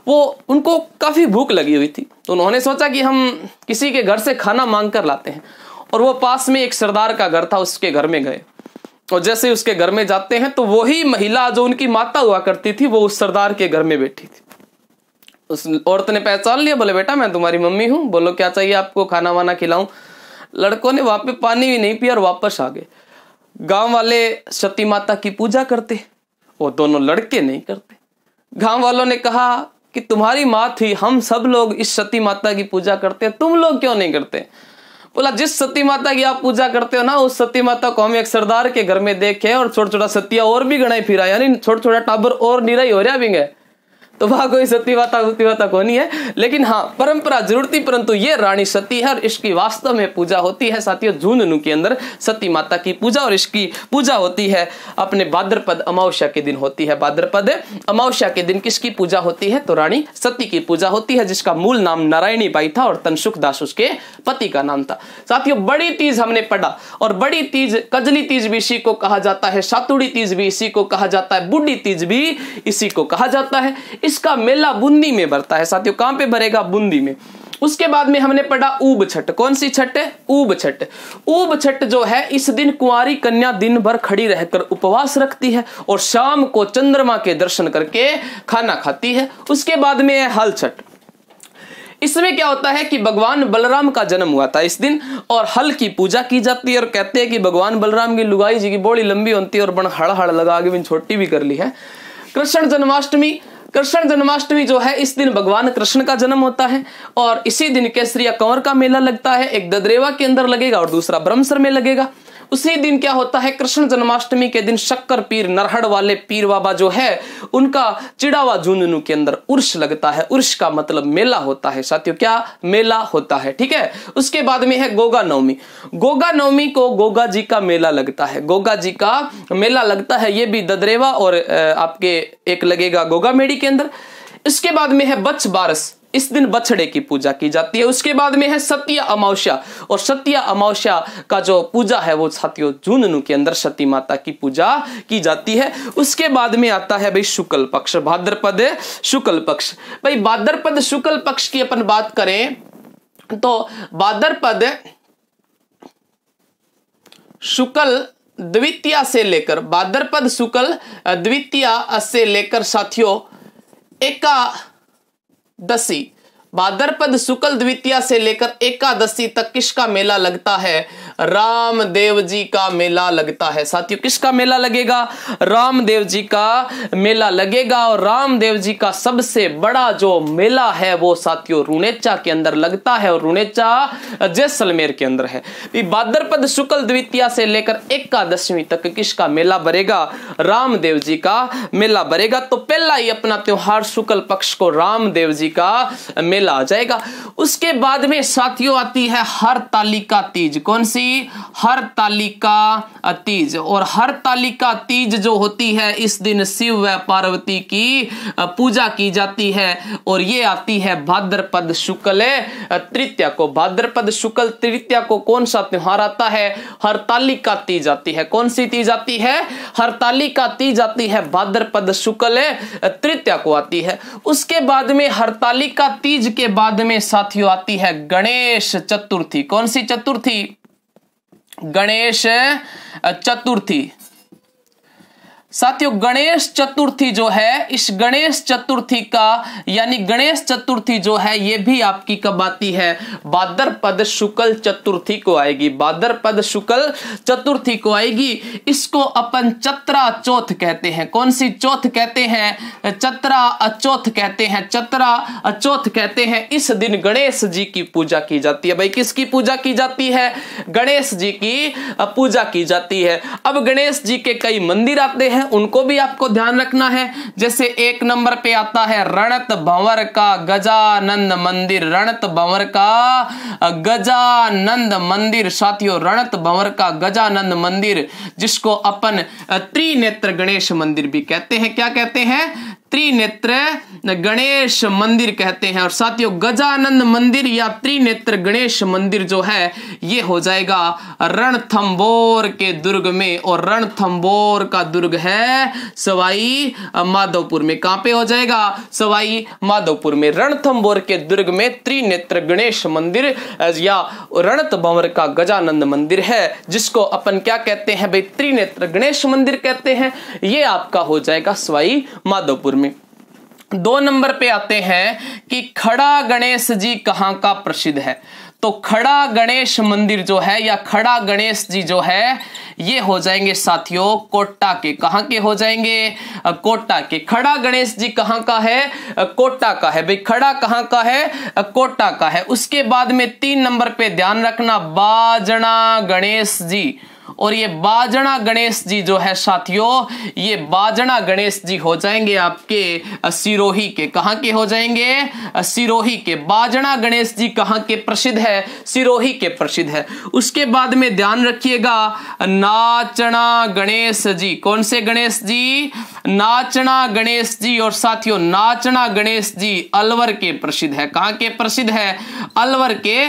वो उनको काफ़ी भूख लगी हुई थी तो उन्होंने सोचा कि हम किसी के घर से खाना मांग कर लाते हैं और वो पास में एक सरदार का घर था उसके घर में गए और जैसे उसके घर में जाते हैं तो वही महिला जो उनकी माता हुआ करती थी वो उस सरदार के घर में बैठी थी उस औरत ने पहचान लिया बोले बेटा मैं तुम्हारी मम्मी हूँ बोलो क्या चाहिए आपको खाना वाना खिलाऊं लड़कों ने वहां पे पानी भी नहीं पिया और वापस आ गए गांव वाले सती माता की पूजा करते वो दोनों लड़के नहीं करते गांव वालों ने कहा कि तुम्हारी माँ थी हम सब लोग इस सती माता की पूजा करते तुम लोग क्यों नहीं करते बोला जिस सती माता की आप पूजा करते हो ना उस सती माता को हम एक सरदार के घर में देखे और छोटा छोटा सतिया और भी गणाई फिरा यानी छोटा छोटा टाबर और निराई हो रहा भी है तो वहां कोई सतीवाता माता को नहीं है लेकिन हाँ परंपरा जरूर थी परंतु ये रानी सती है और इसकी वास्तव में पूजा होती है साथियों झुंझुनू के अंदर सती माता की पूजा और इसकी पूजा होती है अपने भाद्रपद अमावस्या के दिन होती है भाद्रपद अमावस्या के दिन किसकी पूजा होती है तो रानी सती की पूजा होती है जिसका मूल नाम नारायणी बाई था और तनसुख दास उसके पति का नाम था साथियों बड़ी तीज हमने पढ़ा और बड़ी तीज कजली तीज भी इसी को कहा जाता है सातुड़ी तीज भी इसी को कहा जाता है बुढ़ी तीज भी इसी को कहा जाता है इसका मेला बूंदी में भरता है साथियों कहां पे भरेगा बूंदी में उसके बाद में हमने पढ़ा ऊब छठ कौन सी छठ ऊब छठ ऊब छठ जो है इस दिन कुंवारी कन्या दिन भर खड़ी रहकर उपवास रखती है और शाम को चंद्रमा के दर्शन करके खाना खाती है उसके बाद में है हल छठ इसमें क्या होता है कि भगवान बलराम का जन्म हुआ था इस दिन और हल की पूजा की जाती है और कहते हैं कि भगवान बलराम की लुगाई जी की बोड़ी लंबी होती है और बन हड़ हड़ लगा के छोटी भी कर ली है कृष्ण जन्माष्टमी कृष्ण जन्माष्टमी जो है इस दिन भगवान कृष्ण का जन्म होता है और इसी दिन केसरिया कंवर का मेला लगता है एक ददरेवा के अंदर लगेगा और दूसरा ब्रह्मसर में लगेगा उसी दिन क्या होता है कृष्ण जन्माष्टमी के दिन शक्कर पीर नरहड़ वाले पीर बाबा जो है उनका चिड़ावा झुंझुनू के अंदर उर्स लगता है उर्स का मतलब मेला होता है साथियों क्या मेला होता है ठीक है उसके बाद में है गोगा नवमी गोगा नवमी को गोगा जी का मेला लगता है गोगा जी का मेला लगता है ये भी ददरेवा और आपके एक लगेगा गोगा मेड़ी के अंदर इसके बाद में है बच्च बारस इस दिन बछड़े की पूजा की जाती है उसके बाद में है सत्य अमावस्या और सत्य अमावस्या का जो पूजा है वो साथियों जून के अंदर सती माता की पूजा की जाती है उसके बाद में आता है भाई शुक्ल पक्ष भाद्रपद शुक्ल पक्ष भाई भाद्रपद शुक्ल पक्ष की अपन बात करें तो भाद्रपद शुक्ल द्वितीय से लेकर भाद्रपद शुक्ल द्वितीय से लेकर साथियों एका Bessie. भाद्रपद शुक्ल द्वितीय से लेकर एकादशी तक किसका मेला लगता है रामदेव जी का मेला लगता है साथियों किसका मेला लगेगा रामदेव जी का मेला लगेगा और रामदेव जी का सबसे बड़ा जो मेला है वो साथियों रुणेचा के अंदर लगता है और रुणेचा जैसलमेर के अंदर है भाद्रपद शुक्ल द्वितीय से लेकर एकादशवीं तक किसका मेला भरेगा रामदेव जी का मेला भरेगा तो पहला ही अपना त्योहार शुक्ल पक्ष को रामदेव जी का मेला बिल आ जाएगा उसके बाद में साथियों आती है हर तालिका तीज कौन सी हर तालिका तीज और हर तालिका तीज जो होती है इस दिन शिव व पार्वती की पूजा की जाती है और ये आती है भाद्रपद शुक्ल तृतीया को भाद्रपद शुक्ल तृतीया को कौन सा त्योहार आता है हर तालिका तीज आती है कौन सी तीज आती है हर तालिका तीज आती है भाद्रपद शुक्ल तृतीया को आती है उसके बाद में हरतालिका तीज इसके बाद में साथियों आती है गणेश चतुर्थी कौन सी चतुर्थी गणेश चतुर्थी साथियों गणेश चतुर्थी जो है इस गणेश चतुर्थी का यानी गणेश चतुर्थी जो है ये भी आपकी कब आती है भाद्रपद शुक्ल चतुर्थी को आएगी भाद्रपद शुक्ल चतुर्थी को आएगी इसको अपन चतरा चौथ कहते हैं कौन सी चौथ कहते हैं चतरा अचौथ कहते हैं चतरा अचौथ कहते हैं इस दिन गणेश जी की पूजा की जाती है भाई किसकी पूजा की जाती है गणेश जी की पूजा की जाती है अब गणेश जी के कई मंदिर आते हैं है उनको भी आपको ध्यान रखना है जैसे एक नंबर पे आता है रणत भंवर का गजानंद मंदिर रणत भंवर का गजानंद मंदिर साथियों रणत भंवर का गजानंद मंदिर जिसको अपन त्रिनेत्र गणेश मंदिर भी कहते हैं क्या कहते हैं त्रिनेत्र गणेश मंदिर कहते हैं और साथियों गजानंद मंदिर या त्रिनेत्र गणेश मंदिर जो है ये हो जाएगा रणथम्बोर के दुर्ग में और रणथम्बोर का दुर्ग है सवाई माधोपुर में कहां पे हो जाएगा सवाई माधोपुर में रणथम्बोर के दुर्ग में त्रिनेत्र गणेश मंदिर या रणत भंवर का गजानंद मंदिर है जिसको अपन क्या कहते हैं भाई त्रिनेत्र गणेश मंदिर कहते हैं ये आपका हो जाएगा सवाई माधोपुर में में दो नंबर पे आते हैं कि खड़ा गणेश जी कहाँ का प्रसिद्ध है तो खड़ा गणेश मंदिर जो है या खड़ा गणेश जी जो है ये हो जाएंगे साथियों कोटा के कहां के हो जाएंगे कोटा के खड़ा गणेश जी कहां का है कोटा का है भाई खड़ा कहां का है कोटा का है उसके बाद में तीन नंबर पे ध्यान रखना बाजना गणेश जी और ये बाजना गणेश जी जो है साथियों ये बाजना गणेश जी हो जाएंगे आपके सिरोही के कहाँ के हो जाएंगे सिरोही के बाजना गणेश जी कहाँ के प्रसिद्ध है सिरोही के प्रसिद्ध है उसके बाद में ध्यान रखिएगा नाचना गणेश जी कौन से गणेश जी नाचना गणेश जी और साथियों नाचना गणेश जी अलवर के प्रसिद्ध है कहाँ के प्रसिद्ध है अलवर के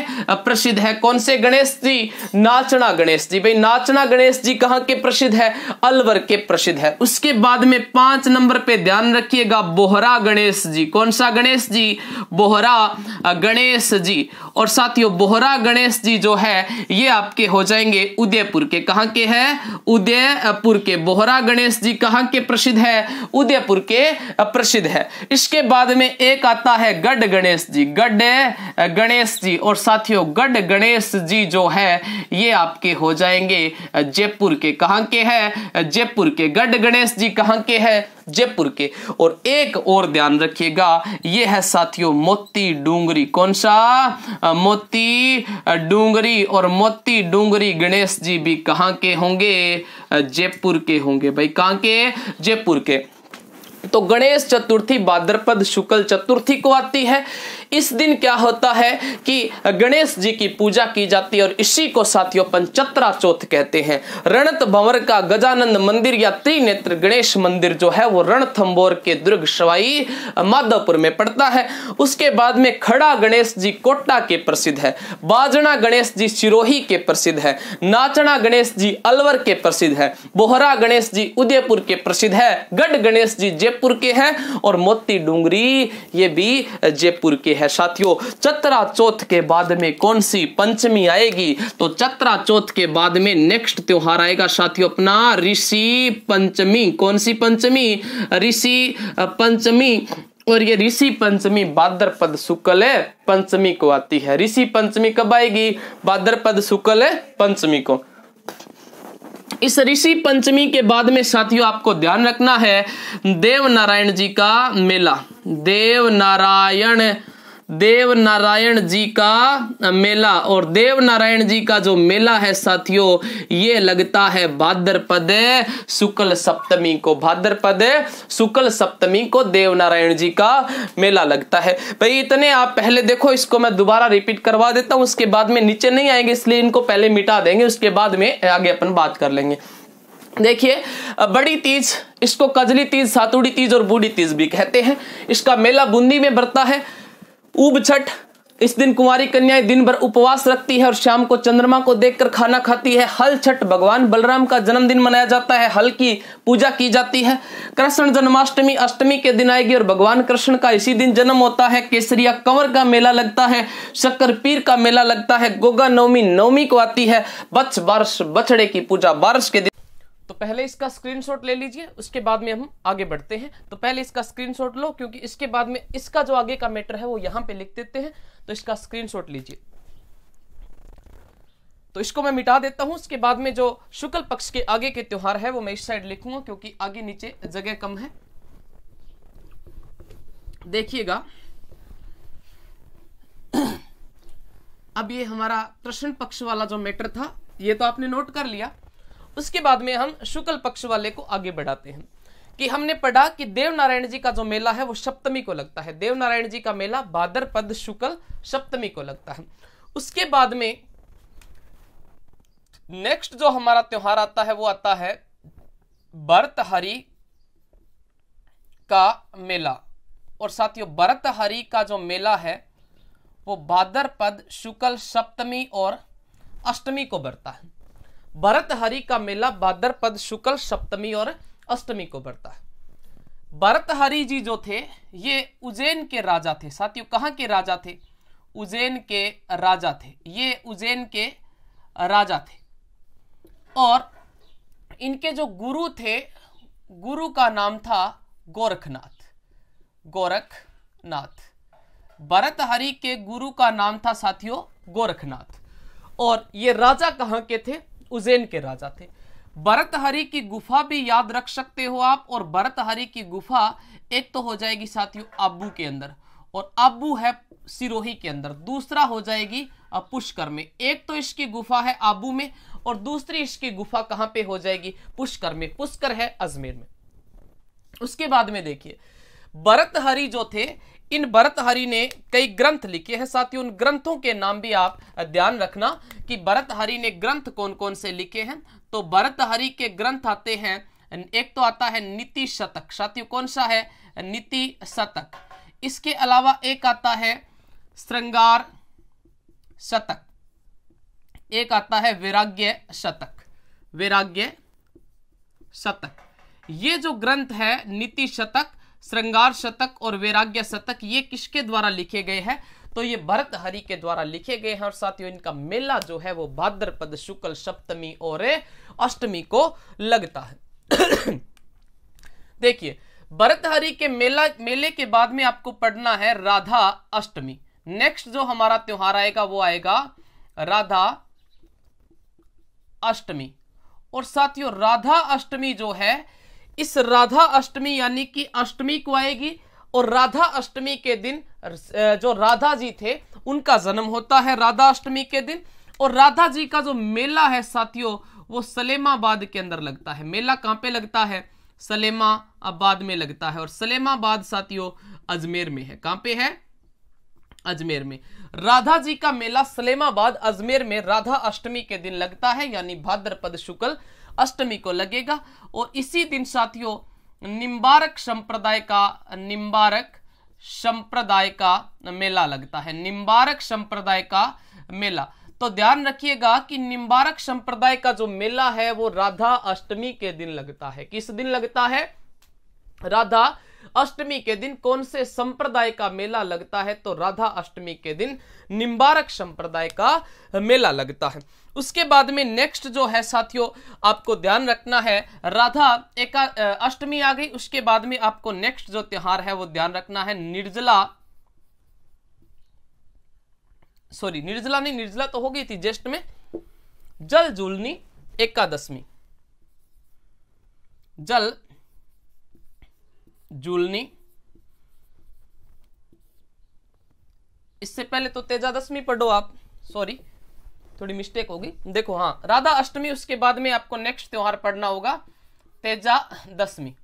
प्रसिद्ध है कौन से गणेश जी नाचना गणेश जी भाई नाचना रचना गणेश जी कहा के प्रसिद्ध है अलवर के प्रसिद्ध है उसके बाद में पांच नंबर पे ध्यान रखिएगा बोहरा गणेश जी कौन सा गणेश जी बोहरा गणेश जी और साथियों बोहरा गणेश जी जो है ये आपके हो जाएंगे उदयपुर के कहा के है उदयपुर के बोहरा गणेश जी कहां के प्रसिद्ध है उदयपुर के प्रसिद्ध है इसके बाद में एक आता है गढ़ गणेश जी गढ़ गणेश जी और साथियों गढ़ गणेश जी जो है ये आपके हो जाएंगे जयपुर के कहां के हैं जयपुर के गढ़ गणेश जी कहां के हैं जयपुर के और एक और ध्यान रखिएगा ये है साथियों मोती डूंगरी कौन सा मोती डूंगरी और मोती डूंगरी गणेश जी भी कहाँ के होंगे जयपुर के होंगे भाई कहां के जयपुर के तो गणेश चतुर्थी भाद्रपद शुक्ल चतुर्थी को आती है इस दिन क्या होता है कि गणेश जी की पूजा की जाती है और इसी को साथियों पंचतरा चौथ कहते हैं रणत भंवर का गजानंद मंदिर या त्रिनेत्र गणेश मंदिर जो है वो रणथंबोर के दुर्ग सवाई माधवपुर में पड़ता है उसके बाद में खड़ा गणेश जी कोटा के प्रसिद्ध है बाजना गणेश जी सिरोही के प्रसिद्ध है नाचना गणेश जी अलवर के प्रसिद्ध है बोहरा गणेश जी उदयपुर के प्रसिद्ध है गढ़ गणेश जी जयपुर के हैं और मोती डूंगरी ये भी जयपुर के है है साथियों चतरा चौथ के बाद में कौन सी पंचमी आएगी तो चतरा चौथ के बाद में नेक्स्ट त्योहार आएगा साथियों अपना ऋषि पंचमी कौन सी पंचमी ऋषि पंचमी और ये ऋषि पंचमी भाद्रपद शुक्ल पंचमी को आती है ऋषि पंचमी कब आएगी भाद्रपद शुक्ल पंचमी को इस ऋषि पंचमी के बाद में साथियों आपको ध्यान रखना है देव नारायण जी का मेला देव नारायण देव नारायण जी का मेला और देव नारायण जी का जो मेला है साथियों ये लगता है भाद्रपद शुक्ल सप्तमी को भाद्रपद शुक्ल सप्तमी को देव नारायण जी का मेला लगता है भाई इतने आप पहले देखो इसको मैं दोबारा रिपीट करवा देता हूं उसके बाद में नीचे नहीं आएंगे इसलिए इनको पहले मिटा देंगे उसके बाद में आगे अपन बात कर लेंगे देखिए बड़ी तीज इसको कजली तीज सातुड़ी तीज और बूढ़ी तीज भी कहते हैं इसका मेला बूंदी में बढ़ता है ऊब छठ इस दिन कुमारी कन्याएं दिन भर उपवास रखती है और शाम को चंद्रमा को देखकर खाना खाती है हल छठ भगवान बलराम का जन्मदिन मनाया जाता है हल की पूजा की जाती है कृष्ण जन्माष्टमी अष्टमी के दिन आएगी और भगवान कृष्ण का इसी दिन जन्म होता है केसरिया कंवर का मेला लगता है शक्कर पीर का मेला लगता है गोगा नवमी नवमी को आती है बच्छ बारस बछड़े की पूजा बारस के दिन तो पहले इसका स्क्रीनशॉट ले लीजिए उसके बाद में हम आगे बढ़ते हैं तो पहले इसका स्क्रीनशॉट लो क्योंकि इसके बाद में इसका जो आगे का मैटर है वो यहां पे लिख देते हैं तो इसका स्क्रीनशॉट लीजिए तो इसको मैं मिटा देता हूं उसके बाद में जो शुक्ल पक्ष के आगे के त्योहार है वो मैं इस साइड लिखूंगा क्योंकि आगे नीचे जगह कम है देखिएगा अब ये हमारा कृष्ण पक्ष वाला जो मैटर था ये तो आपने नोट कर लिया उसके बाद में हम शुक्ल पक्ष वाले को आगे बढ़ाते हैं कि हमने पढ़ा कि देवनारायण जी का जो मेला है वो सप्तमी को लगता है देवनारायण जी का मेला पद शुक्ल सप्तमी को लगता है उसके बाद में नेक्स्ट जो हमारा त्योहार आता है वो आता है बरतहरी का मेला और साथियों बरतहरी का जो मेला है वो पद शुक्ल सप्तमी और अष्टमी को बढ़ता है भरतहरि का मेला भाद्रपद शुक्ल सप्तमी और अष्टमी को बढ़ता है हरि जी जो थे ये उज्जैन के राजा थे साथियों कहाँ के राजा थे उज्जैन के राजा थे ये उज्जैन के राजा थे और इनके जो गुरु थे गुरु का नाम था गोरखनाथ गोरखनाथ हरि के गुरु का नाम था साथियों गोरखनाथ और ये राजा कहाँ के थे उजैन के राजा थे भरतहरि की गुफा भी याद रख सकते हो आप और भरतहरि की गुफा एक तो हो जाएगी साथियों अबू के अंदर और अबू है सिरोही के अंदर दूसरा हो जाएगी पुष्कर में एक तो इसकी गुफा है आबू में और दूसरी इसकी गुफा कहां पे हो जाएगी पुष्कर में पुष्कर है अजमेर में उसके बाद में देखिए भरतहरि जो थे इन भरतहरि ने कई ग्रंथ लिखे हैं साथ ही उन ग्रंथों के नाम भी आप ध्यान रखना कि हरि ने ग्रंथ कौन कौन से लिखे हैं तो हरि के ग्रंथ आते हैं एक तो आता है नीति शतक साथियों कौन सा है नीति शतक इसके अलावा एक आता है श्रृंगार शतक एक आता है वैराग्य शतक वैराग्य शतक ये जो ग्रंथ है नीति शतक श्रृंगार शतक और वैराग्य शतक ये किसके द्वारा लिखे गए हैं तो ये भरत हरि के द्वारा लिखे गए हैं और साथियों इनका मेला जो है वो भाद्रपद शुक्ल सप्तमी और अष्टमी को लगता है देखिए भरतहरि के मेला मेले के बाद में आपको पढ़ना है राधा अष्टमी नेक्स्ट जो हमारा त्योहार आएगा वो आएगा राधा अष्टमी और साथियों राधा अष्टमी जो है इस राधा अष्टमी यानी कि अष्टमी को आएगी और राधा अष्टमी के दिन जो राधा जी थे उनका जन्म होता है राधा अष्टमी के दिन और राधा जी का जो मेला है साथियों वो सलेमाबाद के अंदर लगता है मेला कहाँ पे लगता है सलेमाबाद में लगता है और सलेमाबाद साथियों अजमेर में है कहाँ पे है अजमेर में राधा जी का मेला सलेमाबाद अजमेर में राधा अष्टमी के दिन लगता है यानी भाद्रपद शुक्ल अष्टमी को लगेगा और इसी दिन साथियों निम्बारक संप्रदाय का निम्बारक संप्रदाय का मेला लगता है निम्बारक संप्रदाय का मेला तो ध्यान रखिएगा कि निम्बारक संप्रदाय का जो मेला है वो राधा अष्टमी के दिन लगता है किस दिन लगता है राधा अष्टमी के दिन कौन से संप्रदाय का मेला लगता है तो राधा अष्टमी के दिन निम्बारक संप्रदाय का मेला लगता है उसके बाद में नेक्स्ट जो है साथियों आपको ध्यान रखना है राधा एक अष्टमी आ गई उसके बाद में आपको नेक्स्ट जो त्योहार है वो ध्यान रखना है निर्जला सॉरी निर्जला नहीं निर्जला तो हो गई थी ज्येष्ठ में जल जूलनी एकादशमी जल जूलनी इससे पहले तो तेजादशमी पढ़ो आप सॉरी थोड़ी मिस्टेक होगी देखो हाँ राधा अष्टमी उसके बाद में आपको नेक्स्ट त्योहार पढ़ना होगा तेजा दशमी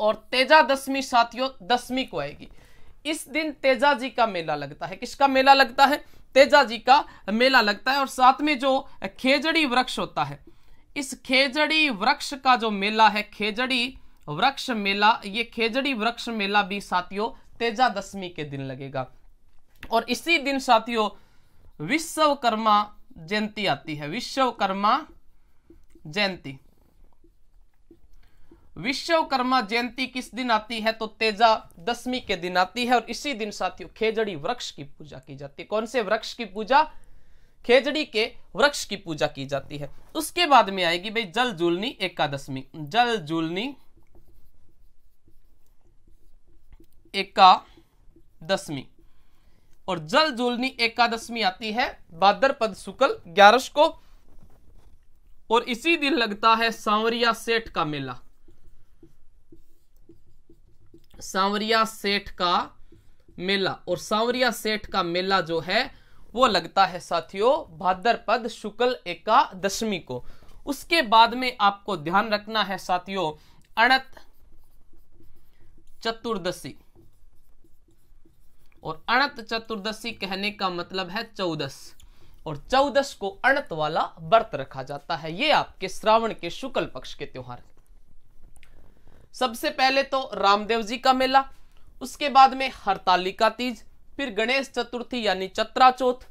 और तेजा दशमी साथियों दसवीं को आएगी इस दिन तेजा जी का मेला लगता है किसका मेला लगता है तेजा जी का मेला लगता है और साथ में जो खेजड़ी वृक्ष होता है इस खेजड़ी वृक्ष का जो मेला है खेजड़ी वृक्ष मेला ये खेजड़ी वृक्ष मेला भी साथियों तेजा दशमी के दिन लगेगा और इसी दिन साथियों विश्वकर्मा जयंती आती है विश्वकर्मा जयंती विश्वकर्मा जयंती किस दिन आती है तो तेजा दशमी के दिन आती है और इसी दिन साथियों खेजड़ी वृक्ष की पूजा की जाती है कौन से वृक्ष की पूजा खेजड़ी के वृक्ष की पूजा की जाती है उसके बाद में आएगी भाई जल जूलनी एकादशमी जल जूलनी एकादशमी और जल जूलनी एकादशमी आती है भाद्रपद शुक्ल ग्यारस को और इसी दिन लगता है सांवरिया सेठ का मेला सांवरिया सेठ का मेला और सांवरिया सेठ का मेला जो है वो लगता है साथियों भाद्रपद शुक्ल एकादशमी को उसके बाद में आपको ध्यान रखना है साथियों अणत चतुर्दशी और अणत चतुर्दशी कहने का मतलब है चौदस और चौदस को अणत वाला व्रत रखा जाता है ये आपके श्रावण के शुक्ल पक्ष के त्योहार सबसे पहले तो रामदेव जी का मेला उसके बाद में हरतालिका तीज फिर गणेश चतुर्थी यानी चतरा चौथ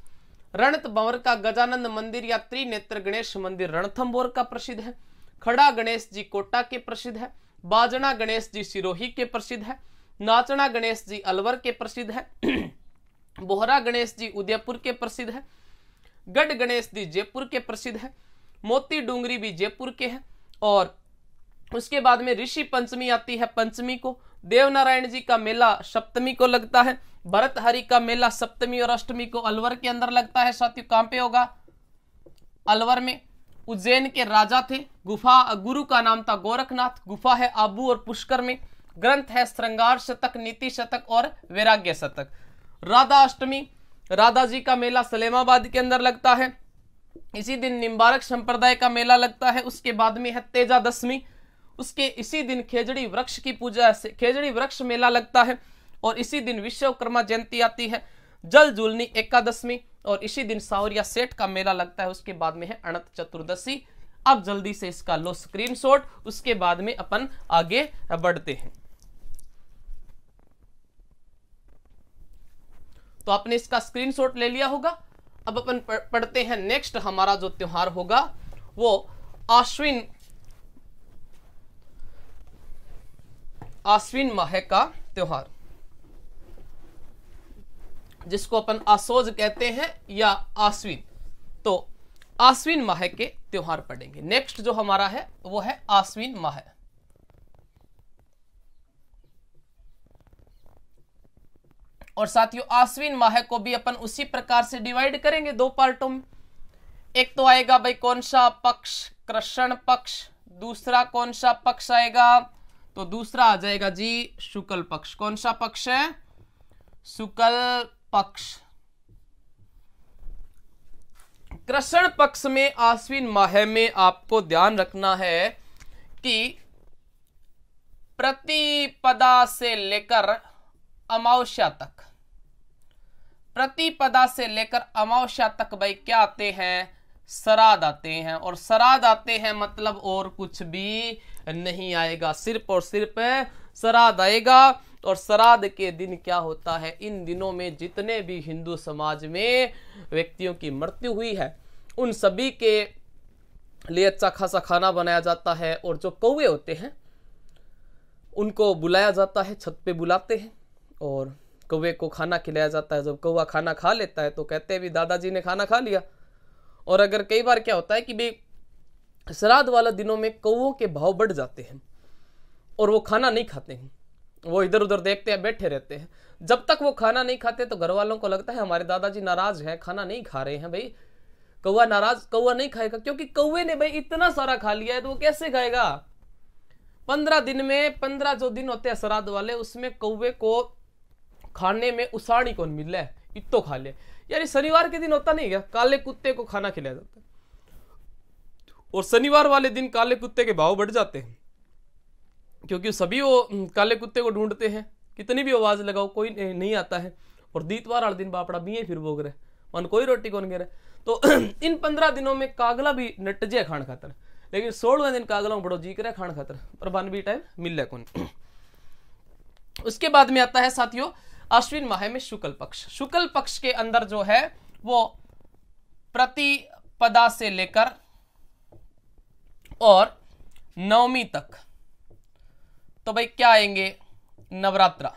रणतभंवर का गजानंद मंदिर या त्रिनेत्र गणेश मंदिर रणथम्बोर का प्रसिद्ध है खड़ा गणेश जी कोटा के प्रसिद्ध है बाजना गणेश जी सिरोही के प्रसिद्ध है नाचना गणेश जी अलवर के प्रसिद्ध है बोहरा गणेश जी उदयपुर के प्रसिद्ध है गढ़ गणेश जी जयपुर के प्रसिद्ध है मोती डूंगरी भी जयपुर के हैं और उसके बाद में ऋषि पंचमी आती है पंचमी को देवनारायण जी का मेला सप्तमी को लगता है भरतहरि का मेला सप्तमी और अष्टमी को अलवर के अंदर लगता है साथियों कहाँ पे होगा अलवर में उज्जैन के राजा थे गुफा गुरु का नाम था गोरखनाथ गुफा है आबू और पुष्कर में ग्रंथ है श्रृंगार शतक नीति शतक और वैराग्य शतक राधा अष्टमी राधा जी का मेला सलेमाबाद के अंदर लगता है इसी दिन निम्बारक संप्रदाय का मेला लगता है उसके बाद में है तेजा दशमी उसके इसी दिन खेजड़ी वृक्ष की पूजा खेजड़ी वृक्ष मेला लगता है और इसी दिन विश्वकर्मा जयंती आती है जल जुलनी एकादशमी और इसी दिन सावरिया सेठ का मेला लगता है उसके बाद में है अनंत चतुर्दशी अब जल्दी से इसका लो स्क्रीन उसके बाद में अपन आगे बढ़ते हैं तो आपने इसका स्क्रीनशॉट ले लिया होगा अब अपन पढ़ते हैं नेक्स्ट हमारा जो त्योहार होगा वो आश्विन आश्विन माह का त्योहार जिसको अपन आसोज कहते हैं या आश्विन तो आश्विन माह के त्यौहार पड़ेंगे नेक्स्ट जो हमारा है वो है आश्विन माह और साथियों आश्विन माह को भी अपन उसी प्रकार से डिवाइड करेंगे दो पार्टों में एक तो आएगा भाई कौन सा पक्ष कृष्ण पक्ष दूसरा कौन सा पक्ष आएगा तो दूसरा आ जाएगा जी शुक्ल पक्ष कौन सा पक्ष है शुक्ल पक्ष कृष्ण पक्ष में आश्विन माह में आपको ध्यान रखना है कि प्रतिपदा से लेकर अमावस्या तक प्रतिपदा से लेकर अमावस्या तक भाई क्या आते हैं सराद आते हैं और सराद आते हैं मतलब और कुछ भी नहीं आएगा सिर्फ और सिर्फ सराद आएगा और श्राद्ध के दिन क्या होता है इन दिनों में जितने भी हिंदू समाज में व्यक्तियों की मृत्यु हुई है उन सभी के लिए अच्छा खासा खाना बनाया जाता है और जो कौए होते हैं उनको बुलाया जाता है छत पे बुलाते हैं और कौवे को खाना खिलाया जाता है जब कौवा खाना खा लेता है तो कहते हैं भी दादाजी ने खाना खा लिया और अगर कई बार क्या होता है कि भाई श्राद्ध वाला दिनों में कौओं के भाव बढ़ जाते हैं और वो खाना नहीं खाते हैं वो इधर उधर देखते हैं बैठे रहते हैं जब तक वो खाना नहीं खाते तो घर वालों को लगता है हमारे दादाजी नाराज हैं खाना नहीं खा रहे हैं भाई कौआ नाराज कौआ नहीं खाएगा क्योंकि कौए ने भाई इतना सारा खा लिया है तो वो कैसे खाएगा पंद्रह दिन में पंद्रह जो दिन होते हैं श्राद्ध वाले उसमें कौवे को खाने में उसाड़ी कौन मिल रहा है इतो खा ले यार शनिवार के दिन होता नहीं क्या काले कुत्ते को खाना खिलाया जाता है और शनिवार वाले दिन काले कुत्ते के भाव बढ़ जाते हैं क्योंकि सभी वो काले कुत्ते को ढूंढते हैं कितनी भी आवाज़ लगाओ कोई नहीं आता है और दीतवार दिन बापड़ा भी फिर भोग रहे मन कोई रोटी कौन गिर तो इन पंद्रह दिनों में कागला भी नटजे खान खातर लेकिन सोलहवें दिन कागला बड़ो जी करे खान खातर पर बन भी टाइम मिल रहा कौन उसके बाद में आता है साथियों अश्विन माह में शुक्ल पक्ष शुक्ल पक्ष के अंदर जो है वो प्रतिपदा से लेकर और नवमी तक तो भाई क्या आएंगे नवरात्रा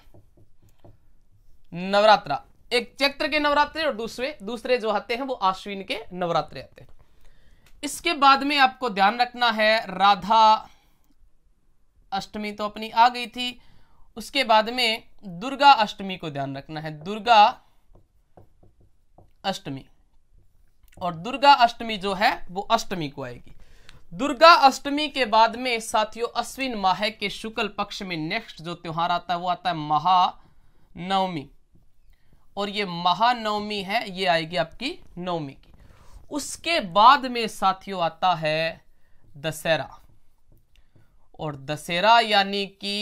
नवरात्रा एक चैत्र के नवरात्रे और दूसरे दूसरे जो आते हैं वो आश्विन के नवरात्रे आते हैं इसके बाद में आपको ध्यान रखना है राधा अष्टमी तो अपनी आ गई थी उसके बाद में दुर्गा अष्टमी को ध्यान रखना है दुर्गा अष्टमी और दुर्गा अष्टमी जो है वो अष्टमी को आएगी दुर्गा अष्टमी के बाद में साथियों अश्विन माह के शुक्ल पक्ष में नेक्स्ट जो त्यौहार आता है वो आता है महानवमी और ये महानवमी है ये आएगी आपकी नवमी की उसके बाद में साथियों आता है दशहरा और दशहरा यानी कि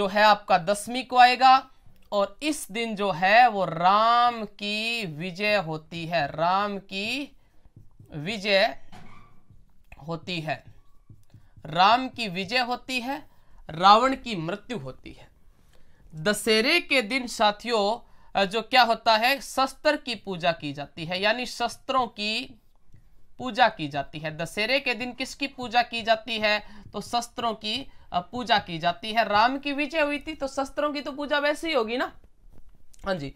जो है आपका दसवीं को आएगा और इस दिन जो है वो राम की विजय होती है राम की विजय होती है राम की विजय होती है रावण की मृत्यु होती है दशहरे के दिन साथियों जो क्या होता है शस्त्र की पूजा की जाती है यानी शस्त्रों की पूजा की जाती है दशहरे के दिन किसकी पूजा की जाती है तो शस्त्रों की पूजा की जाती है राम की विजय हुई थी तो शस्त्रों की तो पूजा वैसे ही होगी ना हाँ जी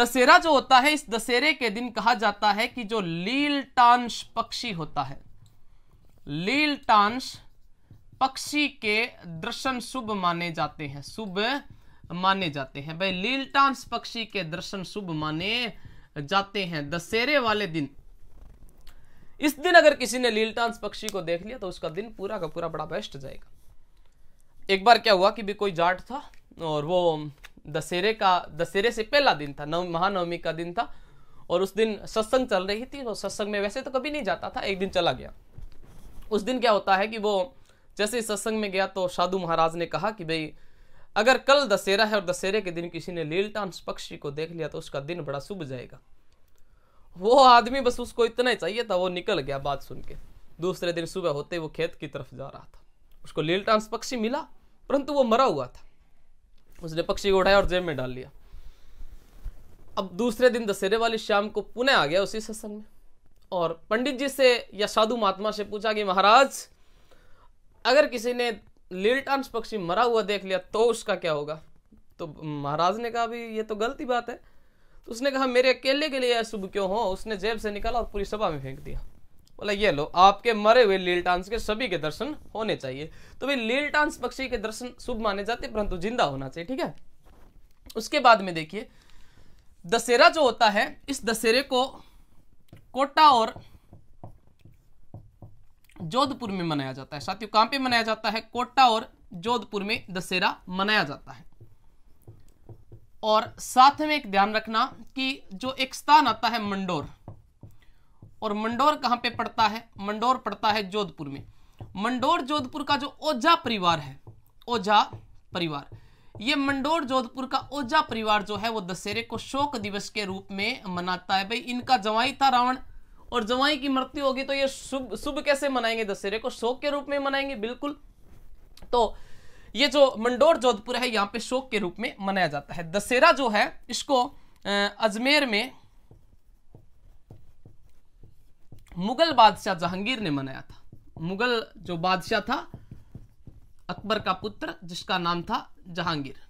दशहरा जो होता है इस दशहरे के दिन कहा जाता है कि जो लीलटांश पक्षी होता है लील टांस पक्षी के दर्शन शुभ माने जाते हैं शुभ माने जाते हैं भाई टांस पक्षी के दर्शन शुभ माने जाते हैं दशहरे वाले दिन इस दिन अगर किसी ने लीलटांस पक्षी को देख लिया तो उसका दिन पूरा का पूरा बड़ा बेस्ट जाएगा एक बार क्या हुआ कि भी कोई जाट था और वो दशहरे का दशहरे से पहला दिन था नव महानवमी का दिन था और उस दिन सत्संग चल रही थी तो सत्संग में वैसे तो कभी नहीं जाता था एक दिन चला गया उस दिन क्या होता है कि वो जैसे सत्संग में गया तो साधु महाराज ने कहा कि भाई अगर कल दशहरा है और दशहरे के दिन किसी ने लीलटांस पक्षी को देख लिया तो उसका दिन बड़ा शुभ जाएगा वो आदमी बस उसको इतना ही चाहिए था वो निकल गया बात सुन के दूसरे दिन सुबह होते वो खेत की तरफ जा रहा था उसको लीलटांस पक्षी मिला परंतु वो मरा हुआ था उसने पक्षी को उठाया और जेब में डाल लिया अब दूसरे दिन दशहरे वाली शाम को पुणे आ गया उसी सत्संग में और पंडित जी से या साधु महात्मा से पूछा कि महाराज अगर किसी ने लिल्टांस पक्षी मरा हुआ देख लिया तो उसका क्या होगा तो महाराज ने कहा भी ये तो गलती बात है तो उसने कहा मेरे अकेले के लिए अशुभ क्यों हो उसने जेब से निकाला और पूरी सभा में फेंक दिया बोला ये लो आपके मरे हुए लीलटांस के सभी के दर्शन होने चाहिए तो भाई लीलटांस पक्षी के दर्शन शुभ माने जाते परंतु जिंदा होना चाहिए ठीक है उसके बाद में देखिए दशहरा जो होता है इस दशहरे को कोटा और जोधपुर में मनाया जाता है साथियों कहां पे मनाया जाता है कोटा और जोधपुर में दशहरा मनाया जाता है और साथ में एक ध्यान रखना कि जो एक स्थान आता है मंडोर और मंडोर कहां पे पड़ता है मंडोर पड़ता है जोधपुर में मंडोर जोधपुर का जो ओझा परिवार है ओझा परिवार ये मंडोर जोधपुर का ओझा परिवार जो है वो दशहरे को शोक दिवस के रूप में मनाता है भाई इनका जवाई था रावण और जवाई की मृत्यु होगी तो ये शुभ शुभ कैसे मनाएंगे दशहरे को शोक के रूप में मनाएंगे बिल्कुल तो ये जो मंडोर जोधपुर है यहाँ पे शोक के रूप में मनाया जाता है दशहरा जो है इसको अजमेर में मुगल बादशाह जहांगीर ने मनाया था मुगल जो बादशाह था अकबर का पुत्र जिसका नाम था जहांगीर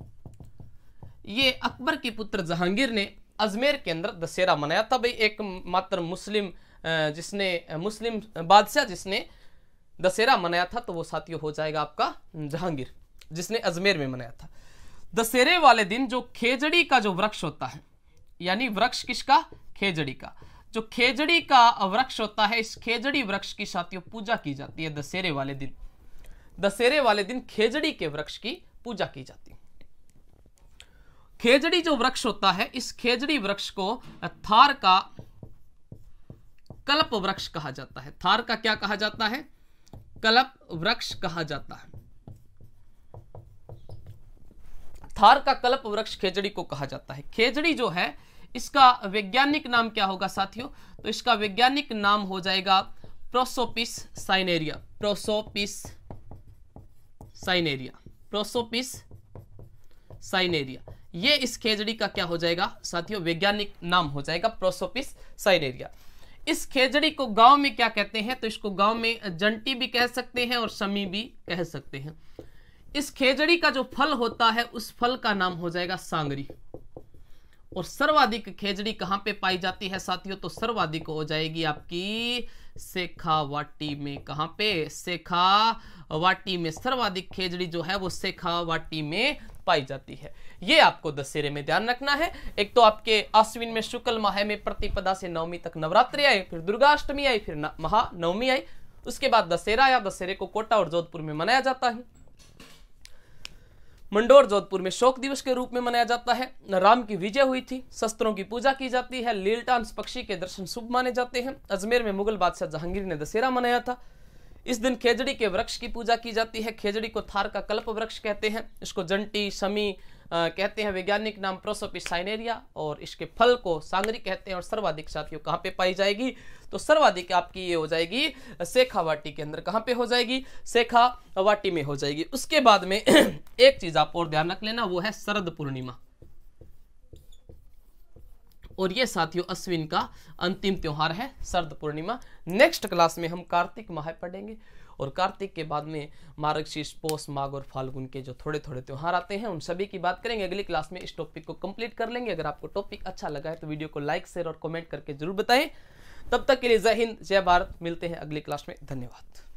ये अकबर के पुत्र जहांगीर ने अजमेर के अंदर दशहरा मनाया था भाई एक मात्र मुस्लिम जिसने मुस्लिम बादशाह जिसने दशहरा मनाया था तो वो साथियों हो जाएगा आपका जहांगीर जिसने अजमेर में मनाया था दशहरे वाले दिन जो खेजड़ी का जो वृक्ष होता है यानी वृक्ष किसका खेजड़ी का जो खेजड़ी का वृक्ष होता है इस खेजड़ी वृक्ष की साथियों पूजा की जाती है दशहरे वाले दिन दशहरे वाले दिन खेजड़ी के वृक्ष की पूजा की जाती खेजड़ी जो वृक्ष होता है इस खेजड़ी वृक्ष को थार का कल्प वृक्ष कहा जाता है थार का क्या कहा जाता है कल्प वृक्ष कहा जाता है थार का कल्प वृक्ष खेजड़ी को कहा जाता है खेजड़ी जो है इसका वैज्ञानिक नाम क्या होगा साथियों तो इसका वैज्ञानिक नाम हो जाएगा Prosopis cineraria Prosopis cineraria Prosopis एरिया ये इस खेजड़ी का क्या हो जाएगा साथियों वैज्ञानिक नाम हो जाएगा प्रोसोपिस एरिया इस खेजड़ी को गांव में क्या कहते हैं तो इसको गांव में जंटी भी कह सकते हैं और समी भी कह सकते हैं इस खेजड़ी का जो फल होता है उस फल का नाम हो जाएगा सांगरी और सर्वाधिक खेजड़ी कहां पे पाई जाती है साथियों तो सर्वाधिक हो जाएगी आपकी शेखावाटी में कहां पे शेखा वाटी में सर्वाधिक खेजड़ी जो है वो सेखा वाटी में पाई जाती है ये आपको दशहरे में ध्यान रखना है एक तो आपके अश्विन में शुक्ल माह में प्रतिपदा से नवमी तक नवरात्रि आए फिर दुर्गाष्टमी आई फिर महानवमी आई उसके बाद दशहरा या दशहरे को कोटा और जोधपुर में मनाया जाता है मंडोर जोधपुर में शोक दिवस के रूप में मनाया जाता है राम की विजय हुई थी शस्त्रों की पूजा की जाती है लीलटांस पक्षी के दर्शन शुभ माने जाते हैं अजमेर में मुगल बादशाह जहांगीर ने दशहरा मनाया था इस दिन खेजड़ी के वृक्ष की पूजा की जाती है खेजड़ी को थार का कल्प वृक्ष कहते हैं इसको जंटी शमी आ, कहते हैं वैज्ञानिक नाम प्रोसोपी साइनेरिया और इसके फल को सांगरी कहते हैं और सर्वाधिक साथियों कहाँ पे पाई जाएगी तो सर्वाधिक आपकी ये हो जाएगी शेखावाटी के अंदर कहाँ पे हो जाएगी सेखावाटी में हो जाएगी उसके बाद में एक चीज़ आप और ध्यान रख लेना वो है शरद पूर्णिमा और ये साथियों अश्विन का अंतिम त्यौहार है शरद पूर्णिमा नेक्स्ट क्लास में हम कार्तिक माह पढ़ेंगे और कार्तिक के बाद में मार्गशीर्ष पोष माघ और फाल्गुन के जो थोड़े थोड़े त्यौहार आते हैं उन सभी की बात करेंगे अगली क्लास में इस टॉपिक को कंप्लीट कर लेंगे अगर आपको टॉपिक अच्छा लगा है तो वीडियो को लाइक शेयर और कमेंट करके जरूर बताएं तब तक के लिए जय हिंद जय भारत मिलते हैं अगली क्लास में धन्यवाद